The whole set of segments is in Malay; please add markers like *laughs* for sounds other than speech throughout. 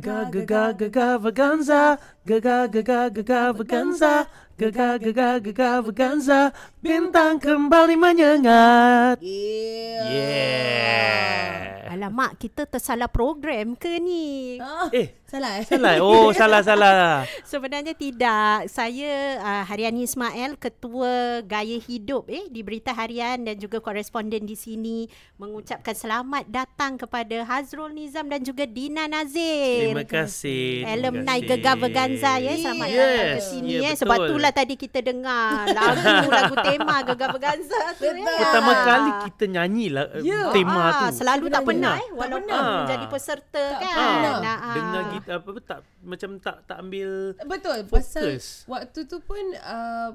gaga gaga gaga vaganza gaga gaga gaga vaganza Gegar, gegar, gegar, berganza Bintang kembali menyengat Yeah, yeah. Alamak, kita tersalah program ke ni? Oh, eh, salah eh? Salah, oh salah, salah *laughs* Sebenarnya tidak Saya uh, Harian Ismail, Ketua Gaya Hidup eh Di Berita Harian dan juga koresponden di sini Mengucapkan selamat datang kepada Hazrul Nizam dan juga Dina Nazir Terima kasih Alumni Gegar Berganza ya Selamat yes. datang ke sini yeah, eh. Sebab itulah itulah tadi kita dengar lagu-lagu *laughs* tema Gegar Berganza tu ya. kali kita nyanyilah yeah. Ya. tema ah, tu. Selalu tak pernah, eh, tak pernah walaupun ah. menjadi peserta tak kan. Nah, ah. Dengar kita apa tak macam tak tak ambil betul fokus. pasal waktu tu pun uh,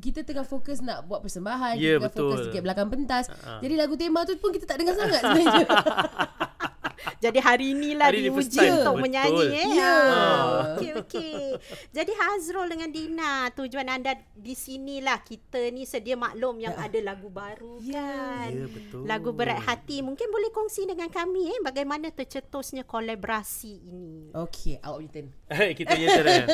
kita tengah fokus nak buat persembahan yeah, kita fokus dekat belakang pentas uh jadi lagu tema tu pun kita tak dengar sangat sebenarnya *laughs* Jadi hari inilah hari diuji ini untuk menyanyi Betul. eh. Ya. Okey okey. Jadi Hazrul dengan Dina, tujuan anda di sinilah kita ni sedia maklum yang ada lagu baru ya. kan. Ya betul. Lagu berat hati mungkin boleh kongsi dengan kami eh bagaimana tercetusnya kolaborasi ini. Okey, awak boleh turn. kita ya tanya.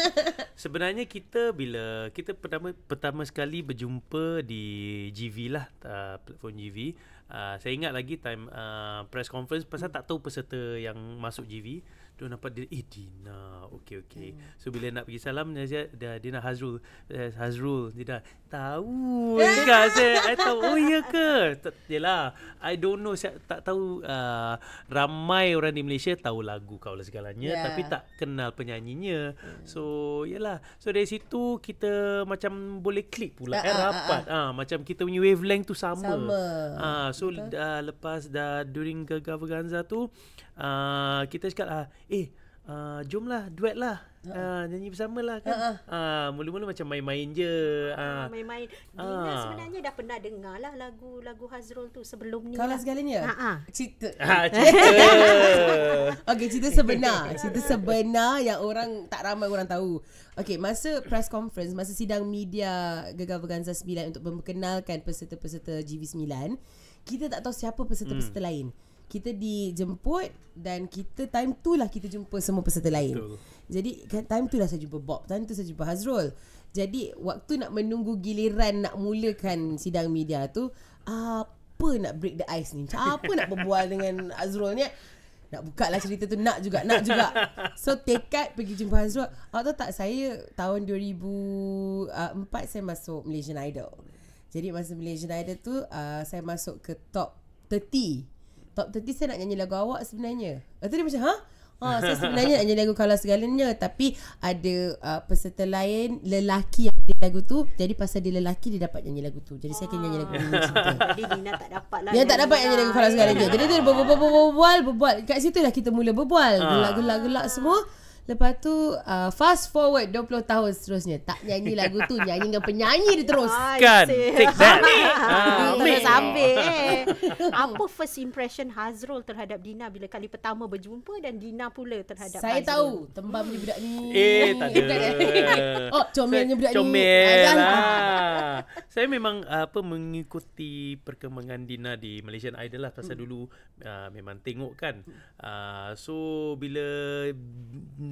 Sebenarnya kita bila kita pertama pertama sekali berjumpa di GV lah uh, platform GV Ah, saya ingat lagi time uh, press conference pasal tak tahu peserta yang masuk GV dia nampak dia Eh Dina Okay okay hmm. So bila nak pergi salam Nasihat dia, Dina Hazrul eh, Hazrul Dia dah Tahu Enggak eh. saya I tahu Oh iya ke Yelah I don't know saya Tak tahu uh, Ramai orang di Malaysia Tahu lagu kau lah segalanya yeah. Tapi tak kenal penyanyinya hmm. So Yelah So dari situ Kita macam Boleh klik pula uh, eh, ah, ah, Rapat uh, uh. Macam kita punya wavelength tu sama Sama uh, So uh, Lepas dah During Gagal Verganza tu uh, kita cakap lah, eh, uh, jomlah duet lah. Uh, ha. ah, nyanyi bersama lah kan. Uh, uh. Uh, macam main-main je. Ha, main-main. Dina uh. sebenarnya dah pernah dengar lah lagu, lagu Hazrul tu sebelum ni. Kalau lah. segala ni ya? Ha-ha. Cerita. Ha, *laughs* okay, cerita sebenar. Cerita sebenar yang orang, tak ramai orang tahu. Okay, masa press conference, masa sidang media Gegar Berganza 9 untuk memperkenalkan peserta-peserta GV9, kita tak tahu siapa peserta-peserta hmm. lain kita dijemput dan kita time tu lah kita jumpa semua peserta lain. Betul. Jadi kan, time tu lah saya jumpa Bob, time tu saya jumpa Hazrul. Jadi waktu nak menunggu giliran nak mulakan sidang media tu, apa nak break the ice ni? Apa nak berbual *laughs* dengan Hazrul ni? Nak buka lah cerita tu Nak juga Nak juga So tekad pergi jumpa Hazrul Awak tahu tak Saya tahun 2004 Saya masuk Malaysian Idol Jadi masa Malaysian Idol tu uh, Saya masuk ke top 30 top 30 saya nak nyanyi lagu awak sebenarnya. Lepas ah, tu dia macam, ha? Ha, saya sebenarnya nak nyanyi lagu kalau segalanya. Tapi ada uh, peserta lain, lelaki yang ada lagu tu. Jadi pasal dia lelaki, dia dapat nyanyi lagu tu. Jadi saya kena nyanyi lagu ini. Jadi Nina tak dapat lah. Dia tak dapat nyanyi lagu kalau segalanya. Jadi dia berbual, berbual, berbual. Kat situ lah kita mula berbual. Gelak, gelak, gelak semua. Lepas tu uh, Fast forward 20 tahun seterusnya Tak nyanyi lagu tu *laughs* Nyanyi dengan penyanyi dia terus Kan Take that Terus ah, ambil eh. *laughs* Apa first impression Hazrul terhadap Dina Bila kali pertama berjumpa Dan Dina pula terhadap Saya Hazrul. tahu Tembam ni budak ni Eh tak ada *laughs* Oh comelnya budak comel ni Comel lah Saya memang apa Mengikuti perkembangan Dina Di Malaysian Idol lah Pasal hmm. dulu uh, Memang tengok kan uh, So bila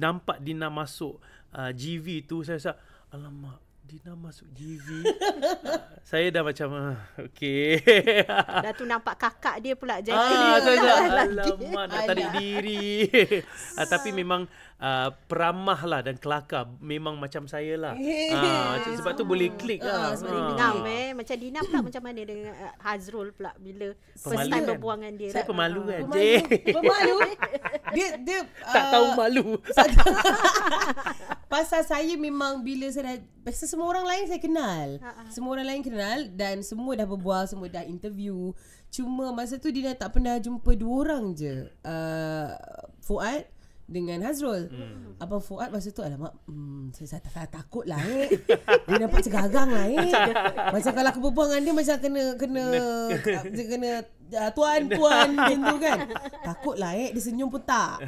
nampak Dina masuk uh, GV tu saya rasa alamak Dina masuk GV *laughs* ah, saya dah macam uh, okey *laughs* dah tu nampak kakak dia pula jadi ah, saya, saya, *laughs* alamak nak tarik diri uh, tapi memang uh, ah, peramah lah dan kelakar memang macam saya lah. Uh, *laughs* ah, sebab tu boleh klik lah. Uh, sebab uh. eh. Macam Dina pula macam mana dengan uh, Hazrul pula bila pemalu first time kan? berbuangan dia. Saya pemalu kan. Pemalu. *laughs* *laughs* dia, dia, uh, tak tahu malu. pasal saya memang bila saya dah pasal semua orang lain saya kenal. Uh-huh. Semua orang lain kenal dan semua dah berbual, semua dah interview. Cuma masa tu Dina tak pernah jumpa dua orang je. Uh, Fuad dengan Hazrul. Hmm. Abang Fuad masa tu alamak hmm, saya, saya, saya takut lah eh. Dia nampak cegagang lah eh. macam kalau aku berbual dengan dia macam kena kena dia kena uh, tuan tuan macam tu kan. Takut lah eh dia senyum pun tak.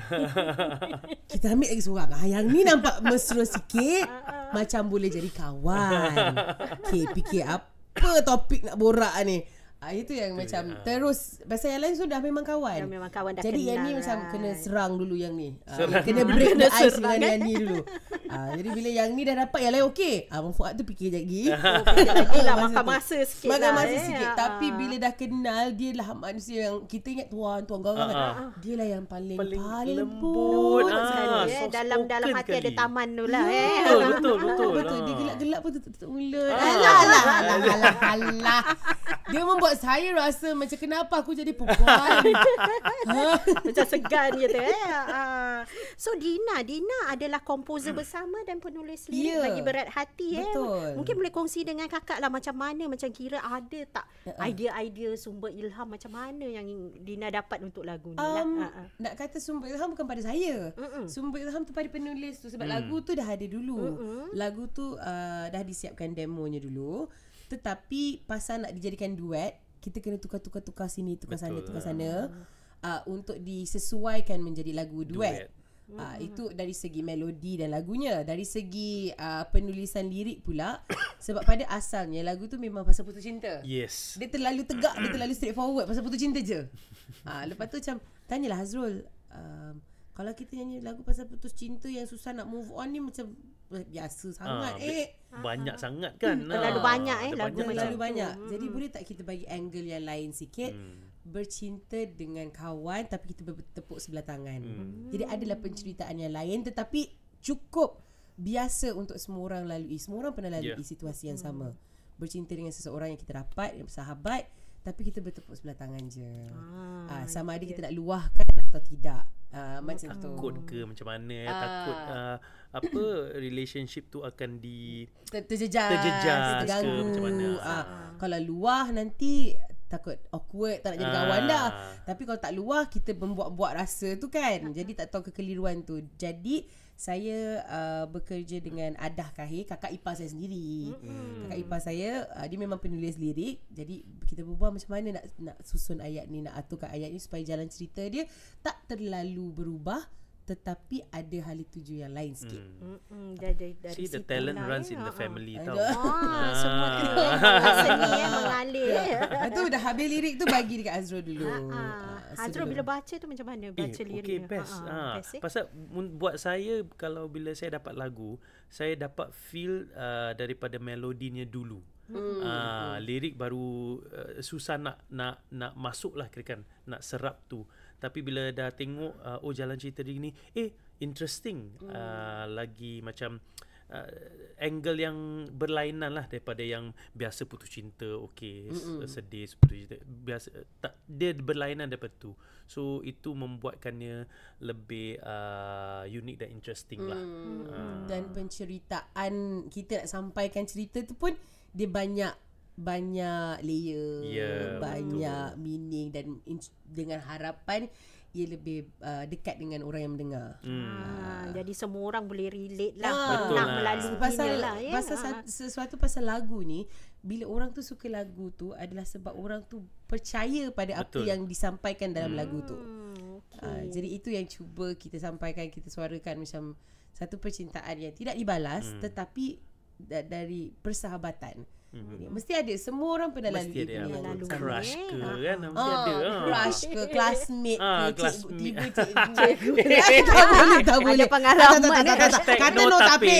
Kita ambil lagi seorang. Ha, yang ni nampak mesra sikit macam boleh jadi kawan. Okay, fikir apa topik nak borak ni. Ah, itu yang Betul, macam ya. terus pasal yang lain sudah memang kawan. Yang memang kawan dah jadi kenal. yang ni macam lah. kena serang dulu yang ni. Ah, serang. kena break *laughs* the ice serang. dengan eh. yang ni dulu. ah, jadi bila yang ni dah dapat yang lain okey. Ah Abang Fuad tu fikir je lagi. *laughs* Okeylah oh, masa makan masa sikit. Makan lah, masa eh. sikit. Ah, Tapi bila dah kenal dia lah manusia yang kita ingat tuan tuan gaul kan. Dia lah yang paling paling, paling lembut. lembut. Ah, eh. dalam dalam hati kali. ada taman tu lah. Yeah. Eh. Betul *laughs* betul betul. betul. Dia gelak-gelak pun tutup mulut. Alah alah alah alah. Dia membuat Awak saya rasa macam kenapa aku jadi perempuan. *laughs* Ha? macam segan tu. eh. Ah. So Dina, Dina adalah komposer bersama dan penulis lirik yeah. bagi berat hati eh. Betul. Mungkin boleh kongsi dengan kakak lah macam mana macam kira ada tak uh-uh. idea-idea sumber ilham macam mana yang Dina dapat untuk lagu ni. Lah? Um, uh-uh. Nak kata sumber ilham bukan pada saya. Uh-uh. Sumber ilham tu pada penulis tu sebab uh-uh. lagu tu dah ada dulu. Uh-uh. Lagu tu uh, dah disiapkan demonya dulu. Tetapi pasal nak dijadikan duet, kita kena tukar-tukar-tukar sini, tukar Betul sana, tukar sana uh, untuk disesuaikan menjadi lagu duet. duet. Uh, itu dari segi melodi dan lagunya Dari segi uh, penulisan lirik pula *coughs* Sebab pada asalnya lagu tu memang pasal putus cinta Yes Dia terlalu tegak, dia terlalu straight forward Pasal putus cinta je uh, Lepas tu macam Tanyalah Hazrul uh, Kalau kita nyanyi lagu pasal putus cinta Yang susah nak move on ni macam biasa ah, sangat eh banyak ha. sangat kan hmm, ah, terlalu banyak eh terlalu lagu terlalu banyak hmm. jadi boleh tak kita bagi angle yang lain sikit hmm. bercinta dengan kawan tapi kita bertepuk sebelah tangan hmm. jadi adalah penceritaan yang lain tetapi cukup biasa untuk semua orang lalui semua orang pernah lalui yeah. situasi yang hmm. sama bercinta dengan seseorang yang kita rapat sahabat tapi kita bertepuk sebelah tangan je ah, ah, sama ada yeah. kita nak luahkan atau tidak uh, macam takut tu takut ke macam mana uh, takut uh, apa relationship tu akan di terjejas terjejas ke macam mana uh, kalau luah nanti takut awkward tak nak jadi kawan ah. dah tapi kalau tak luah kita membuat-buat rasa tu kan jadi tak tahu kekeliruan tu jadi saya uh, bekerja dengan Adah Kahir kakak ipar saya sendiri hmm kakak ipar saya uh, dia memang penulis lirik jadi kita berbual macam mana nak nak susun ayat ni nak aturkan ayat ni supaya jalan cerita dia tak terlalu berubah tetapi ada hal tuju yang lain sikit. Hmm. Hmm. Dari, dari, dari See, the talent lah runs eh. in the family tau. *laughs* Ah, ah, semua kena *laughs* seni yang mengalir. Itu *laughs* ah, dah habis lirik tu bagi dekat Azro dulu. Ha, ha. Azro bila baca tu macam mana? Baca eh, lirik. Okay, best. Ha, ha. best eh? Pasal buat saya kalau bila saya dapat lagu, saya dapat feel uh, daripada melodinya dulu. Hmm. Uh, lirik baru uh, susah nak nak nak masuk lah kira kan nak serap tu. Tapi bila dah tengok uh, oh jalan cerita ni eh interesting hmm. uh, lagi macam Uh, angle yang berlainan lah daripada yang biasa putus cinta okey hmm, hmm. sedih seperti cinta biasa tak dia berlainan daripada tu so itu membuatkannya lebih uh, unik dan interesting mm. lah uh. dan penceritaan kita nak sampaikan cerita tu pun dia banyak banyak layer yeah, banyak betul. meaning dan in, dengan harapan ia lebih uh, dekat dengan orang yang mendengar. Hmm. Ha, jadi semua orang boleh relate lah. Ha, betul lah. Melalui pasal, lah ya. pasal ha. sesuatu pasal lagu ni, bila orang tu suka lagu tu adalah sebab orang tu percaya pada betul. apa yang disampaikan dalam hmm. lagu tu. Hmm, okay. Ha, jadi itu yang cuba kita sampaikan, kita suarakan macam satu percintaan yang tidak dibalas hmm. tetapi dari persahabatan. Mm-hmm. Mesti ada semua orang pernah lalui dia lalu crush ke ah, kan mesti ah, ada ah. crush ke classmate ah, ke classmate. *laughs* cikgu cikgu tak boleh tak boleh ada pengalaman kata no tapi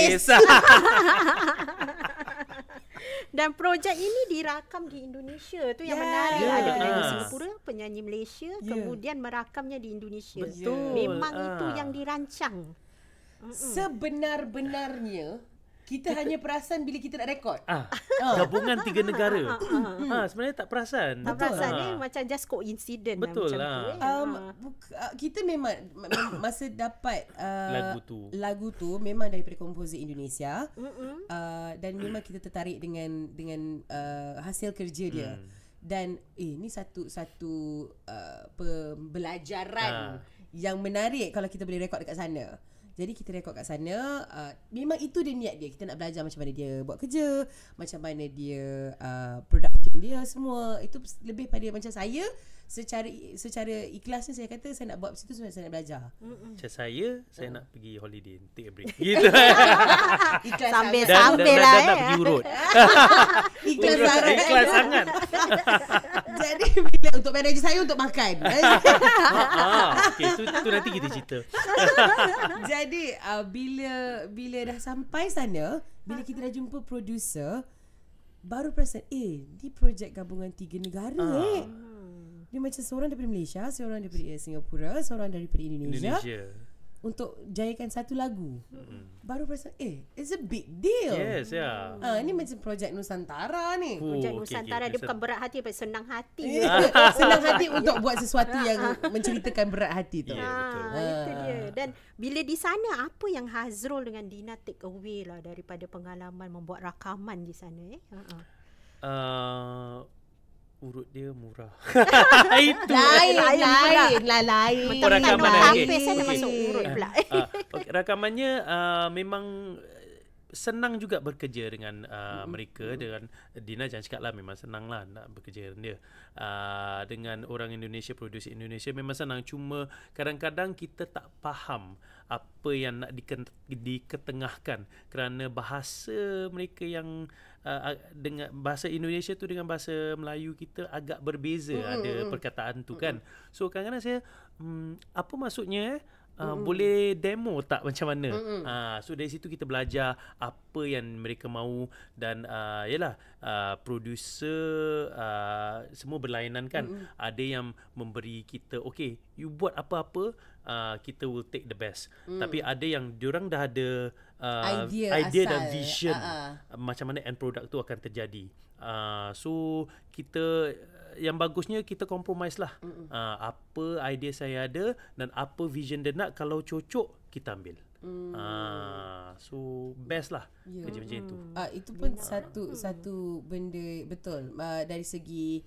*laughs* *laughs* dan projek ini dirakam di Indonesia tu yang yeah. menarik yeah. ada penyanyi ah. Singapura penyanyi Malaysia yeah. kemudian merakamnya di Indonesia Betul. memang ah. itu yang dirancang Mm-mm. sebenar-benarnya kita hanya perasan bila kita nak rekod. Ah. Oh. Gabungan tiga negara. Ha ah, sebenarnya tak perasan. Tak Betul. perasan eh? ah. ni macam just coincident lah, Betul lah, macam tu. Betul lah. Um, kita memang *coughs* masa dapat uh, lagu tu. Lagu tu memang daripada komposer Indonesia. Uh, dan memang kita tertarik dengan dengan uh, hasil kerja dia. Mm. Dan eh ni satu satu uh, pembelajaran ah. yang menarik kalau kita boleh rekod dekat sana. Jadi kita rekod kat sana uh, Memang itu dia niat dia Kita nak belajar macam mana dia buat kerja Macam mana dia uh, production dia semua Itu lebih pada macam saya Secara secara ikhlasnya saya kata Saya nak buat situ tu saya nak belajar Macam saya Saya nak pergi holiday Take a break *laughs* Gitu Sambil-sambil lah dan, dan, dan, dan lah, nak eh. pergi urut *laughs* *laughs* Ikhlas, urut, ikhlas sangat Jadi duit untuk manager saya untuk makan. *laughs* Ah, ah. Okay, tu, tu nanti kita cerita. *laughs* Jadi uh, bila bila dah sampai sana, bila kita dah jumpa producer, baru perasan, eh, ni projek gabungan tiga negara ni. Uh. Ah. Eh. Dia macam seorang daripada Malaysia, seorang daripada Singapura, seorang daripada Indonesia. Indonesia untuk jayakan satu lagu hmm baru rasa eh it's a big deal yes ya yeah. ha, ini macam projek nusantara ni oh, projek okay, nusantara okay, dia bukan berat hati tapi senang hati *laughs* senang hati untuk buat sesuatu yang menceritakan berat hati tu ya yeah, betul ah, ha. itu dia dan bila di sana apa yang Hazrul dengan Dina take away lah daripada pengalaman membuat rakaman di sana eh ha uh-huh. uh uh urut dia murah. Itu *laughs* lain, lain, lain, lain, lain, lain, lain. Mentang rakaman lain. Okay. Okay. Masuk urut ah, pula. Uh, ah, okay. Rakamannya uh, memang senang juga bekerja dengan uh, mm-hmm. mereka mm-hmm. dengan eh, Dina jangan cakap lah memang senang lah nak bekerja dengan dia uh, dengan orang Indonesia produce Indonesia memang senang cuma kadang-kadang kita tak faham apa yang nak diken- diketengahkan kerana bahasa mereka yang uh, dengan bahasa Indonesia tu dengan bahasa Melayu kita agak berbeza mm-hmm. ada perkataan tu mm-hmm. kan so kadang-kadang saya hmm, apa maksudnya eh mm-hmm. boleh demo tak macam mana mm-hmm. uh, so dari situ kita belajar apa yang mereka mahu dan uh, yalah uh, producer uh, semua berlainan kan mm-hmm. ada yang memberi kita okay you buat apa-apa uh, kita will take the best mm. tapi ada yang diorang dah ada uh, idea, idea dan vision uh-uh. macam mana end product tu akan terjadi uh, so kita yang bagusnya kita compromise lah. Uh, apa idea saya ada dan apa vision dia nak kalau cocok kita ambil. Mm. Ah, so best lah yeah. kerja macam mm. itu. Ah, itu pun yeah. satu mm. satu benda betul. Uh, dari segi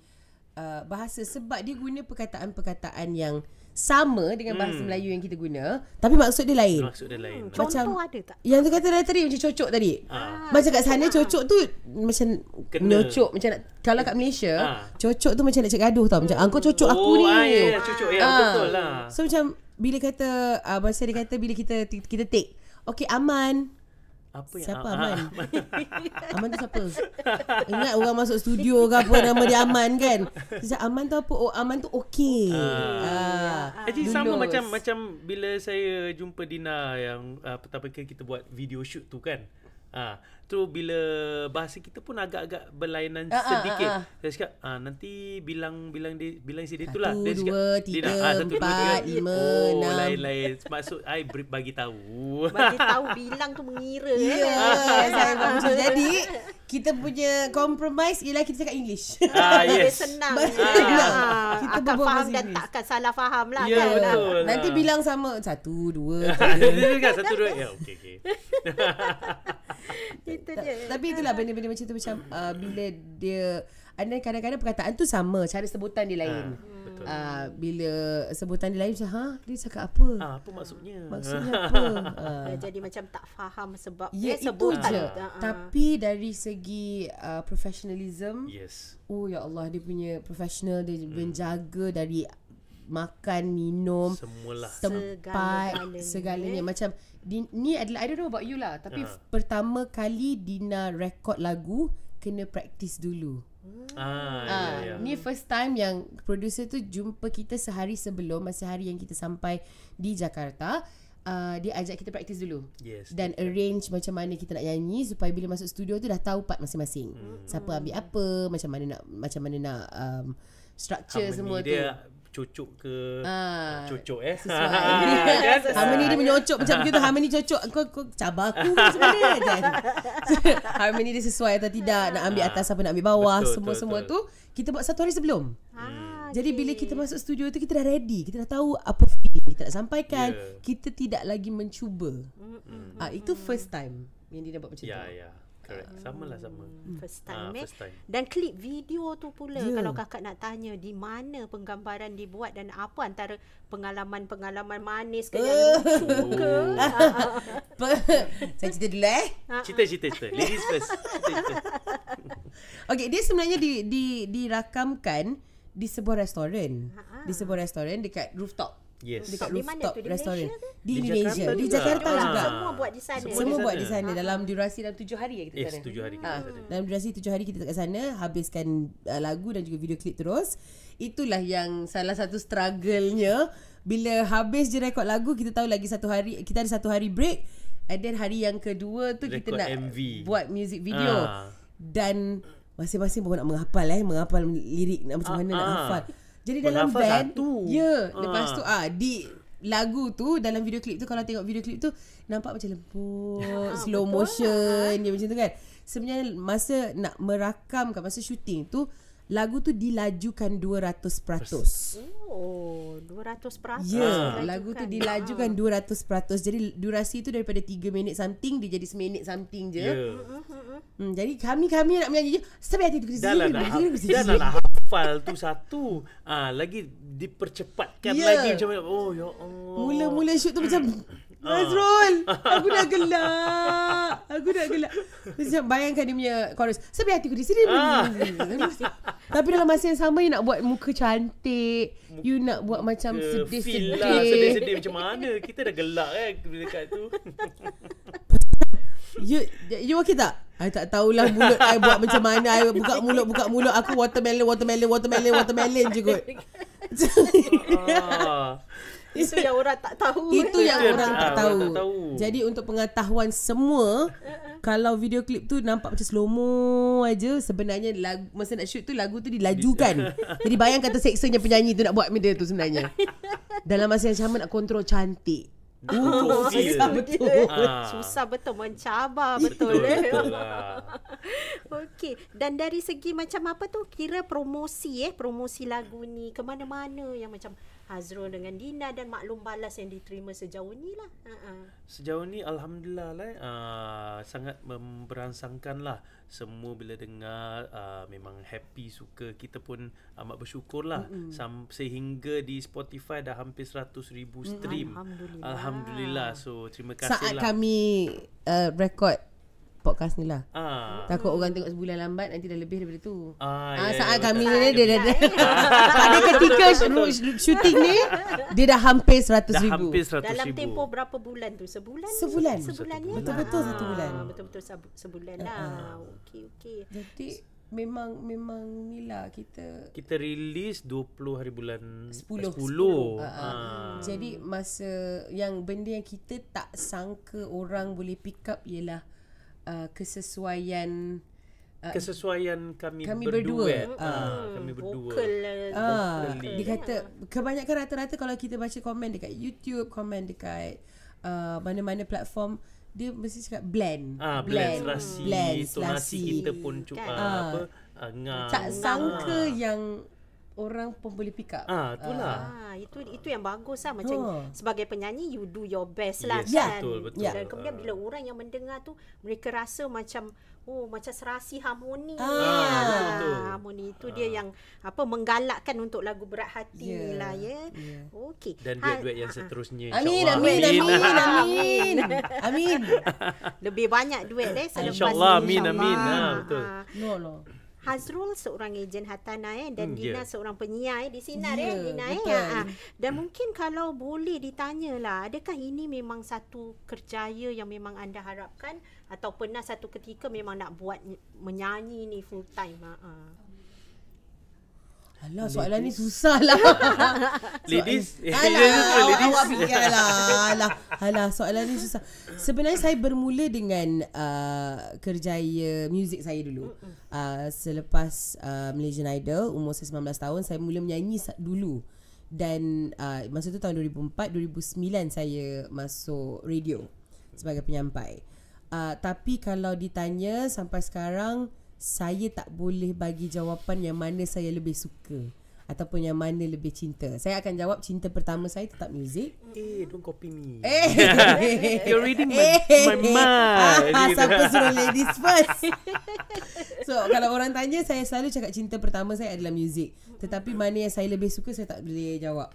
uh, bahasa sebab dia guna perkataan-perkataan yang sama dengan bahasa hmm. Melayu yang kita guna tapi maksud dia lain maksud dia lain hmm. macam contoh ada tak yang tu kata dari tadi macam cocok tadi ah. macam kat sana cocok tu macam kena cocok macam nak, kalau kat Malaysia ah. cocok tu macam nak cakap gaduh tau macam ah, aku cocok oh, aku ni ah, ya, ya, cocok ya ah. betul lah so macam bila kata uh, bahasa dia kata bila kita kita take Okay aman apa yang siapa Aman? Aman? *laughs* Aman tu siapa? Ingat orang masuk studio ke apa nama dia Aman kan? Sejak Aman tu apa? Oh, Aman tu okey. Uh, uh, actually lulus. sama macam macam bila saya jumpa Dina yang uh, pertama kali kita buat video shoot tu kan. Ah, tu bila bahasa kita pun agak-agak berlainan uh, sedikit. Uh, ah, uh, uh. Saya cakap, ah nanti bilang-bilang dia bilang si dia lah. Satu, dua, tiga, nak, empat, dua, lima, oh, enam. Oh, lain-lain. Maksud I bagi tahu. Bagi tahu *laughs* bilang tu mengira. Ya, yeah, saya tak *laughs* jadi. Kita punya compromise ialah kita cakap English. Ah, *laughs* yes. senang. Ah. Kita akan faham dan English. takkan salah faham lah. Yeah, kan? Betul lah. Nanti bilang sama. Satu, dua, tiga. satu, dua. Ya, okey, okey. *laughs* Itu dia. Tapi itulah ah. benda-benda macam tu macam uh, bila dia ada kadang-kadang perkataan tu sama, cara sebutan dia lain. Ha, Uh, bila sebutan dia lain macam ha, dia cakap apa? Ha, apa maksudnya? Maksudnya *laughs* apa? uh. jadi macam tak faham sebab dia ya, yeah, sebut je. Uh. Tapi dari segi uh, professionalism, yes. Oh ya Allah, dia punya professional dia hmm. menjaga dari makan minum semualah tempat segalanya, segalanya. Eh? macam ni adalah i don't know about you lah tapi uh. pertama kali Dina record lagu kena practice dulu Ah, ah, yeah, yeah. Ya. Ni first time yang Producer tu jumpa kita sehari sebelum Masa hari yang kita sampai di Jakarta uh, Dia ajak kita practice dulu yes, Dan yeah. arrange macam mana kita nak nyanyi Supaya bila masuk studio tu dah tahu part masing-masing mm. Siapa ambil apa Macam mana nak Macam mana nak um, Structure Harmony semua dia, tu cucuk ke uh, cucuk eh sesuai *laughs* kan? ah. harmony dia menyocok macam begitu harmony cocok kau, kau cabar aku sebenarnya kan *laughs* *laughs* harmony dia sesuai atau tidak nak ambil atas apa nak ambil bawah semua-semua tu kita buat satu hari sebelum ah, hmm. jadi okay. bila kita masuk studio tu kita dah ready kita dah tahu apa feel kita nak sampaikan yeah. kita tidak lagi mencuba mm-hmm. ah, itu first time yang dia buat macam yeah, tu yeah. Correct. Ah. Hmm. Sama lah sama. First time, uh, first time. Eh? Dan klip video tu pula yeah. kalau kakak nak tanya di mana penggambaran dibuat dan apa antara pengalaman-pengalaman manis ke yang eh. lucu *laughs* Saya cerita dulu eh. Cerita-cerita. Ah, Ladies first. Cita, cita. *laughs* okay, dia sebenarnya di, di, dirakamkan di sebuah restoran. Ha-ha. Di sebuah restoran dekat rooftop. Yes. Dekat di mana tu? Di restoran. Malaysia Di Indonesia. Di Jakarta, di Jakarta ah. juga. Semua buat di sana. Semua, Semua di buat sana. di sana. Ha. Dalam durasi dalam tujuh hari kita yes, sana. Yes, tujuh hari kita hmm. sana. Dalam durasi tujuh hari kita dekat sana. Habiskan uh, lagu dan juga video klip terus. Itulah yang salah satu struggle-nya. Bila habis je rekod lagu, kita tahu lagi satu hari. Kita ada satu hari break. And then hari yang kedua tu record kita nak MV. buat music video. Ha. Dan masih-masih pun nak menghafal eh. Menghafal lirik nak macam mana ha. nak hafal. Ha. Jadi dalam band satu. Ya ha. Lepas tu ah Di lagu tu Dalam video klip tu Kalau tengok video klip tu Nampak macam lembut ha, Slow motion lah. Dia ya, macam tu kan Sebenarnya masa Nak merakam, merakamkan Masa syuting tu Lagu tu dilajukan 200% Oh 200% Ya yeah. ha. Lagu tu dilajukan ha. Ah. 200% Jadi durasi tu daripada 3 minit something Dia jadi 1 minit something je yeah. Hmm, hmm, hmm. hmm, Jadi kami-kami nak menyanyi je Sampai hati tu Dah lah Dah lah, lah File tu satu ah ha, lagi dipercepatkan yeah. lagi macam oh ya Allah mula-mula shoot tu macam ah. Azrul *laughs* Aku dah gelak Aku dah gelak Macam bayangkan dia punya chorus Sebi aku di sini ah. Tapi dalam masa yang sama You nak buat muka cantik You nak buat macam sedih-sedih lah, Sedih-sedih macam mana Kita dah gelak kan Dekat tu *laughs* You, you okay tak? I tak tahulah mulut I buat macam mana I buka mulut buka mulut aku watermelon watermelon watermelon watermelon je kot. *laughs* Itu yang orang tak tahu. Itu yang orang tak tahu. Jadi untuk pengetahuan semua uh-uh. kalau video klip tu nampak macam slow mo aja sebenarnya lagu, masa nak shoot tu lagu tu dilajukan. *laughs* Jadi bayangkan tu seksanya penyanyi tu nak buat media tu sebenarnya. *laughs* Dalam masa yang sama nak kontrol cantik. Betul oh, Susah betul. Ha. Susah betul mencabar betul. betul, eh. betul lah. *laughs* Okey, dan dari segi macam apa tu kira promosi eh promosi lagu ni ke mana-mana yang macam Hazrul dengan Dina dan maklum balas yang diterima sejauh ni lah. Uh-uh. Sejauh ni Alhamdulillah lah. Uh, sangat memberansangkan lah. Semua bila dengar uh, memang happy, suka. Kita pun amat bersyukur lah. Sam- sehingga di Spotify dah hampir 100 ribu mm, stream. Mm, Alhamdulillah. Alhamdulillah. So terima kasih Saat lah. Saat kami uh, record podcast ni lah. Ah. Takut hmm. orang tengok sebulan lambat nanti dah lebih daripada tu. Ah, ah, yeah, ya, saat yeah, kami ni dia dah pada *laughs* ketika shooting ni dia dah hampir 100,000. Dah ribu. hampir 100,000. Dalam tempoh berapa bulan tu? Sebulan. Sebulan. Sebulan ya. Betul-betul lah. satu bulan. Ah, betul-betul sebulan lah. Uh-huh. Okey okey. Jadi memang memang nilah kita kita release 20 hari bulan 10 10, 10. Uh, uh. Uh. jadi masa yang benda yang kita tak sangka orang boleh pick up ialah Uh, kesesuaian uh, kesesuaian kami, kami berdua, berdua. Uh, hmm, kami berdua vocal uh, lah. ah, vocal dikata kebanyakan rata-rata kalau kita baca komen dekat YouTube komen dekat uh, mana-mana platform dia mesti cakap blend ah, blend, blend rasi tonasi kita pun cuba kan? apa uh, tak sangka ngah. yang orang pun boleh pick up. Ah, itulah. Ah, itu itu yang bagus lah macam ah. sebagai penyanyi you do your best lah yes, kan. Ya, betul betul. Yeah. Dan kemudian bila orang yang mendengar tu mereka rasa macam oh macam serasi harmoni. Ah, ah Harmoni itu ah. dia yang apa menggalakkan untuk lagu berat hati yeah. lah ya. Yeah. Okey. Dan ha, duet-duet yang ha, ha. seterusnya amin amin, amin amin *laughs* amin. Amin. Lebih banyak duet deh selepas ini. Insya-Allah amin amin. Ha, betul. No, no. Hazrul seorang ejen hartana eh dan hmm, Dina yeah. seorang penyiar eh di sinar yeah, eh Dina eh. betul. eh ha. dan mungkin kalau boleh ditanyalah adakah ini memang satu kerjaya yang memang anda harapkan atau pernah satu ketika memang nak buat menyanyi ni full time ha. Alah, soalan ladies. ni susah lah. ladies? Alah, ladies. *laughs* awak fikirlah. Alah, alah, soalan ni susah. Sebenarnya saya bermula dengan uh, kerjaya muzik saya dulu. Uh, selepas uh, Malaysian Idol, umur saya 19 tahun, saya mula menyanyi dulu. Dan uh, masa tu tahun 2004-2009 saya masuk radio sebagai penyampai. Uh, tapi kalau ditanya sampai sekarang saya tak boleh bagi jawapan yang mana saya lebih suka ataupun yang mana lebih cinta. Saya akan jawab cinta pertama saya tetap muzik. Eh, hey, don't copy me. Hey. Eh. *laughs* You're reading my, hey. my eh. mind. Ah, siapa suruh ladies first? *laughs* so, kalau orang tanya, saya selalu cakap cinta pertama saya adalah muzik. Tetapi mana yang saya lebih suka, saya tak boleh jawab.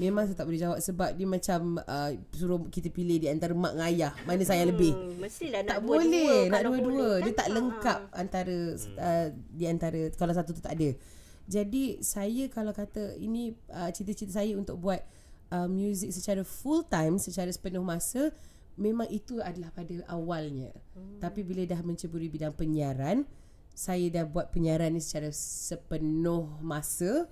Memang saya tak boleh jawab Sebab dia macam uh, Suruh kita pilih Di antara mak dengan ayah Mana saya hmm, lebih Mestilah tak boleh, dua, Nak dua-dua Dia kan? tak ah. lengkap Antara hmm. uh, Di antara Kalau satu tu tak ada Jadi Saya kalau kata Ini uh, cita-cita saya Untuk buat uh, Music secara full time Secara sepenuh masa Memang itu adalah Pada awalnya hmm. Tapi bila dah menceburi Bidang penyiaran Saya dah buat penyiaran ni Secara sepenuh masa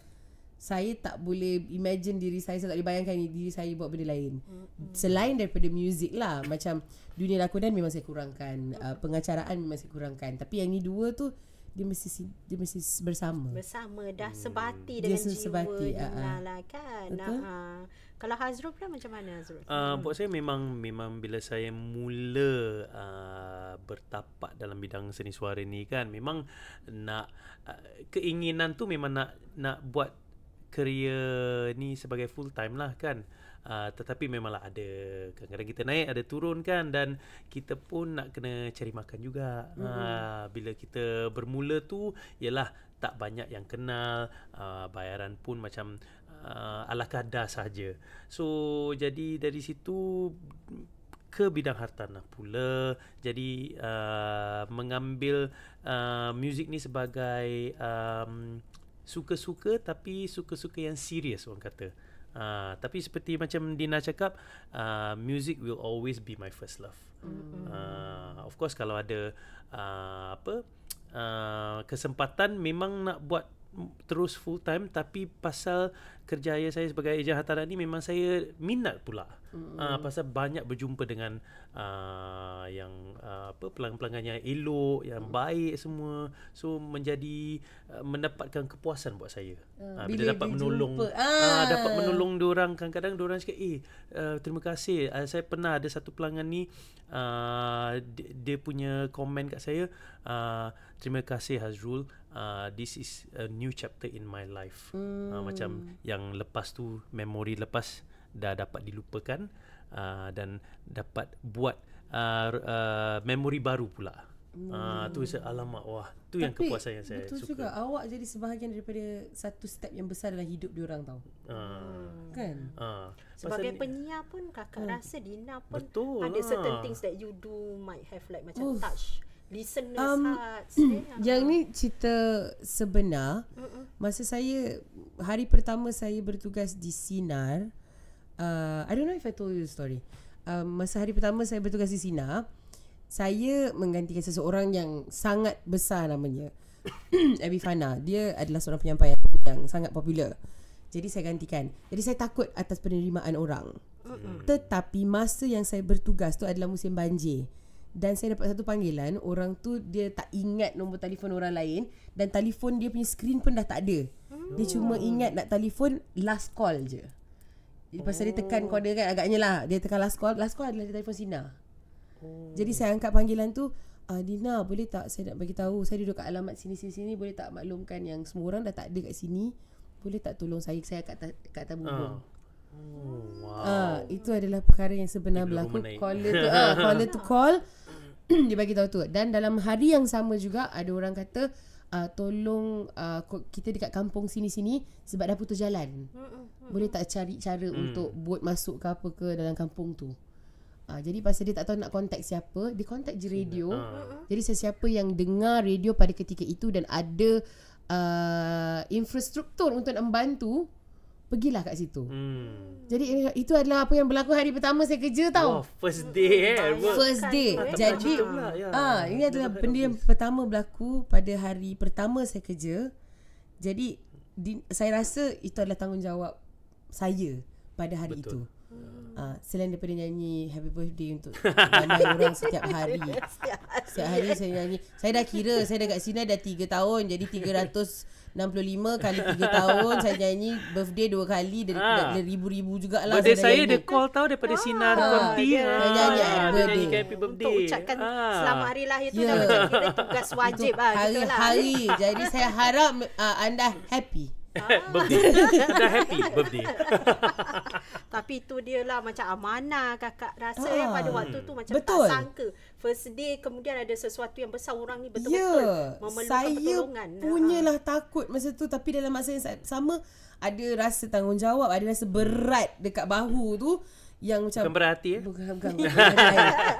saya tak boleh imagine diri saya saya tak boleh bayangkan diri saya buat benda lain mm-hmm. selain daripada music lah macam dunia lakonan memang saya kurangkan mm-hmm. uh, pengacaraan memang saya kurangkan tapi yang ini dua tu dia mesti dia mesti bersama bersama dah hmm. sebati hmm. dengan jiwa sebati, uh-uh. lah, kan okay. uh ah. kalau Hazrul pula macam mana Hazrul uh, hmm. buat saya memang memang bila saya mula uh, bertapak dalam bidang seni suara ni kan memang nak uh, keinginan tu memang nak nak buat kerja ni sebagai full time lah kan uh, tetapi memanglah ada kadang-kadang kita naik ada turun kan dan kita pun nak kena cari makan juga mm-hmm. uh, bila kita bermula tu ialah tak banyak yang kenal uh, bayaran pun macam uh, ala kadar saja so jadi dari situ ke bidang hartanah pula jadi uh, mengambil uh, music ni sebagai um, suka-suka tapi suka-suka yang serius orang kata. Uh, tapi seperti macam Dina cakap, uh, music will always be my first love. Uh, of course kalau ada uh, apa uh, kesempatan memang nak buat terus full time tapi pasal kerjaya saya sebagai ejen hantaran ni memang saya minat pula. mm Uh, pasal banyak berjumpa dengan uh, yang uh, apa pelanggan-pelanggan yang elok, yang mm. baik semua. So menjadi uh, mendapatkan kepuasan buat saya. Uh, bila, bila dapat dia menolong ah. uh, dapat menolong orang, kadang-kadang orang cakap eh uh, terima kasih. Uh, saya pernah ada satu pelanggan ni uh, dia, dia punya komen kat saya uh, terima kasih Hazrul uh, ah, this is a new chapter in my life mm. uh, macam yang lepas tu memori lepas dah dapat dilupakan uh, dan dapat buat uh, uh, memori baru pula Hmm. Ah tu saya alamat wah tu Tapi, yang kepuasan yang saya suka. Betul juga awak jadi sebahagian daripada satu step yang besar dalam hidup diorang tau. Ah kan? Ah sebagai penyiar pun kakak hmm. rasa Dina pun betul ada lah. certain things that you do might have like macam uh. touch listeners um, hearts *clears throat* eh? yang ni cerita sebenar Mm-mm. masa saya hari pertama saya bertugas di sinar uh, i don't know if i told you the story um, masa hari pertama saya bertugas di sinar saya menggantikan seseorang yang sangat besar namanya *coughs* Abby Fana Dia adalah seorang penyampai yang, sangat popular Jadi saya gantikan Jadi saya takut atas penerimaan orang Tetapi masa yang saya bertugas tu adalah musim banjir dan saya dapat satu panggilan orang tu dia tak ingat nombor telefon orang lain dan telefon dia punya screen pun dah tak ada oh. dia cuma oh. ingat nak telefon last call je lepas oh. dia tekan kod oh. kan agaknya lah dia tekan last call last call adalah telefon Sina oh. jadi saya angkat panggilan tu ah, Dina boleh tak saya nak bagi tahu saya duduk kat alamat sini sini sini boleh tak maklumkan yang semua orang dah tak ada kat sini boleh tak tolong saya saya kat ta- kat tabung uh. Ah. Oh, ah, wow. Ah, itu adalah perkara yang sebenar berlaku. Caller tu, ah, caller to *laughs* call. *clears throat* dia bagi tahu tu dan dalam hari yang sama juga ada orang kata uh, tolong uh, kita dekat kampung sini-sini sebab dah putus jalan. Boleh tak cari cara hmm. untuk buat masuk ke apa ke dalam kampung tu? Uh, jadi pasal dia tak tahu nak kontak siapa, dia kontak je radio. Hmm. Jadi sesiapa yang dengar radio pada ketika itu dan ada uh, infrastruktur untuk nak membantu, Pergilah kat situ hmm. Jadi itu adalah apa yang berlaku hari pertama saya kerja tau wow, oh, First day eh work. First day kan, Jadi ha, ha, Ini adalah benda yang pertama berlaku Pada hari pertama saya kerja Jadi di, Saya rasa itu adalah tanggungjawab Saya Pada hari Betul. itu uh, selain daripada nyanyi happy birthday untuk banyak *laughs* orang setiap hari. Setiap hari saya nyanyi. Saya dah kira saya dekat sini dah 3 tahun jadi 300 65 kali 3 tahun saya nyanyi birthday dua kali dari ha. Ah. ribu-ribu jugalah Birthday saya, saya dia call tau daripada ha. Sinar ha. Kunti Saya nyanyi happy birthday Untuk ucapkan ha. selamat hari lahir tu yeah. dah tugas wajib lah Hari-hari jadi saya harap uh, anda happy ha. *laughs* Birthday Anda happy birthday *laughs* Tapi tu dia lah macam amanah kakak rasa eh, ah, yang pada waktu tu macam betul. tak sangka. First day kemudian ada sesuatu yang besar orang ni ya, betul-betul yeah, memerlukan saya pertolongan. Saya punyalah ha. takut masa tu tapi dalam masa yang sama ada rasa tanggungjawab, ada rasa berat dekat bahu tu yang macam bukan eh? *laughs* berarti ya?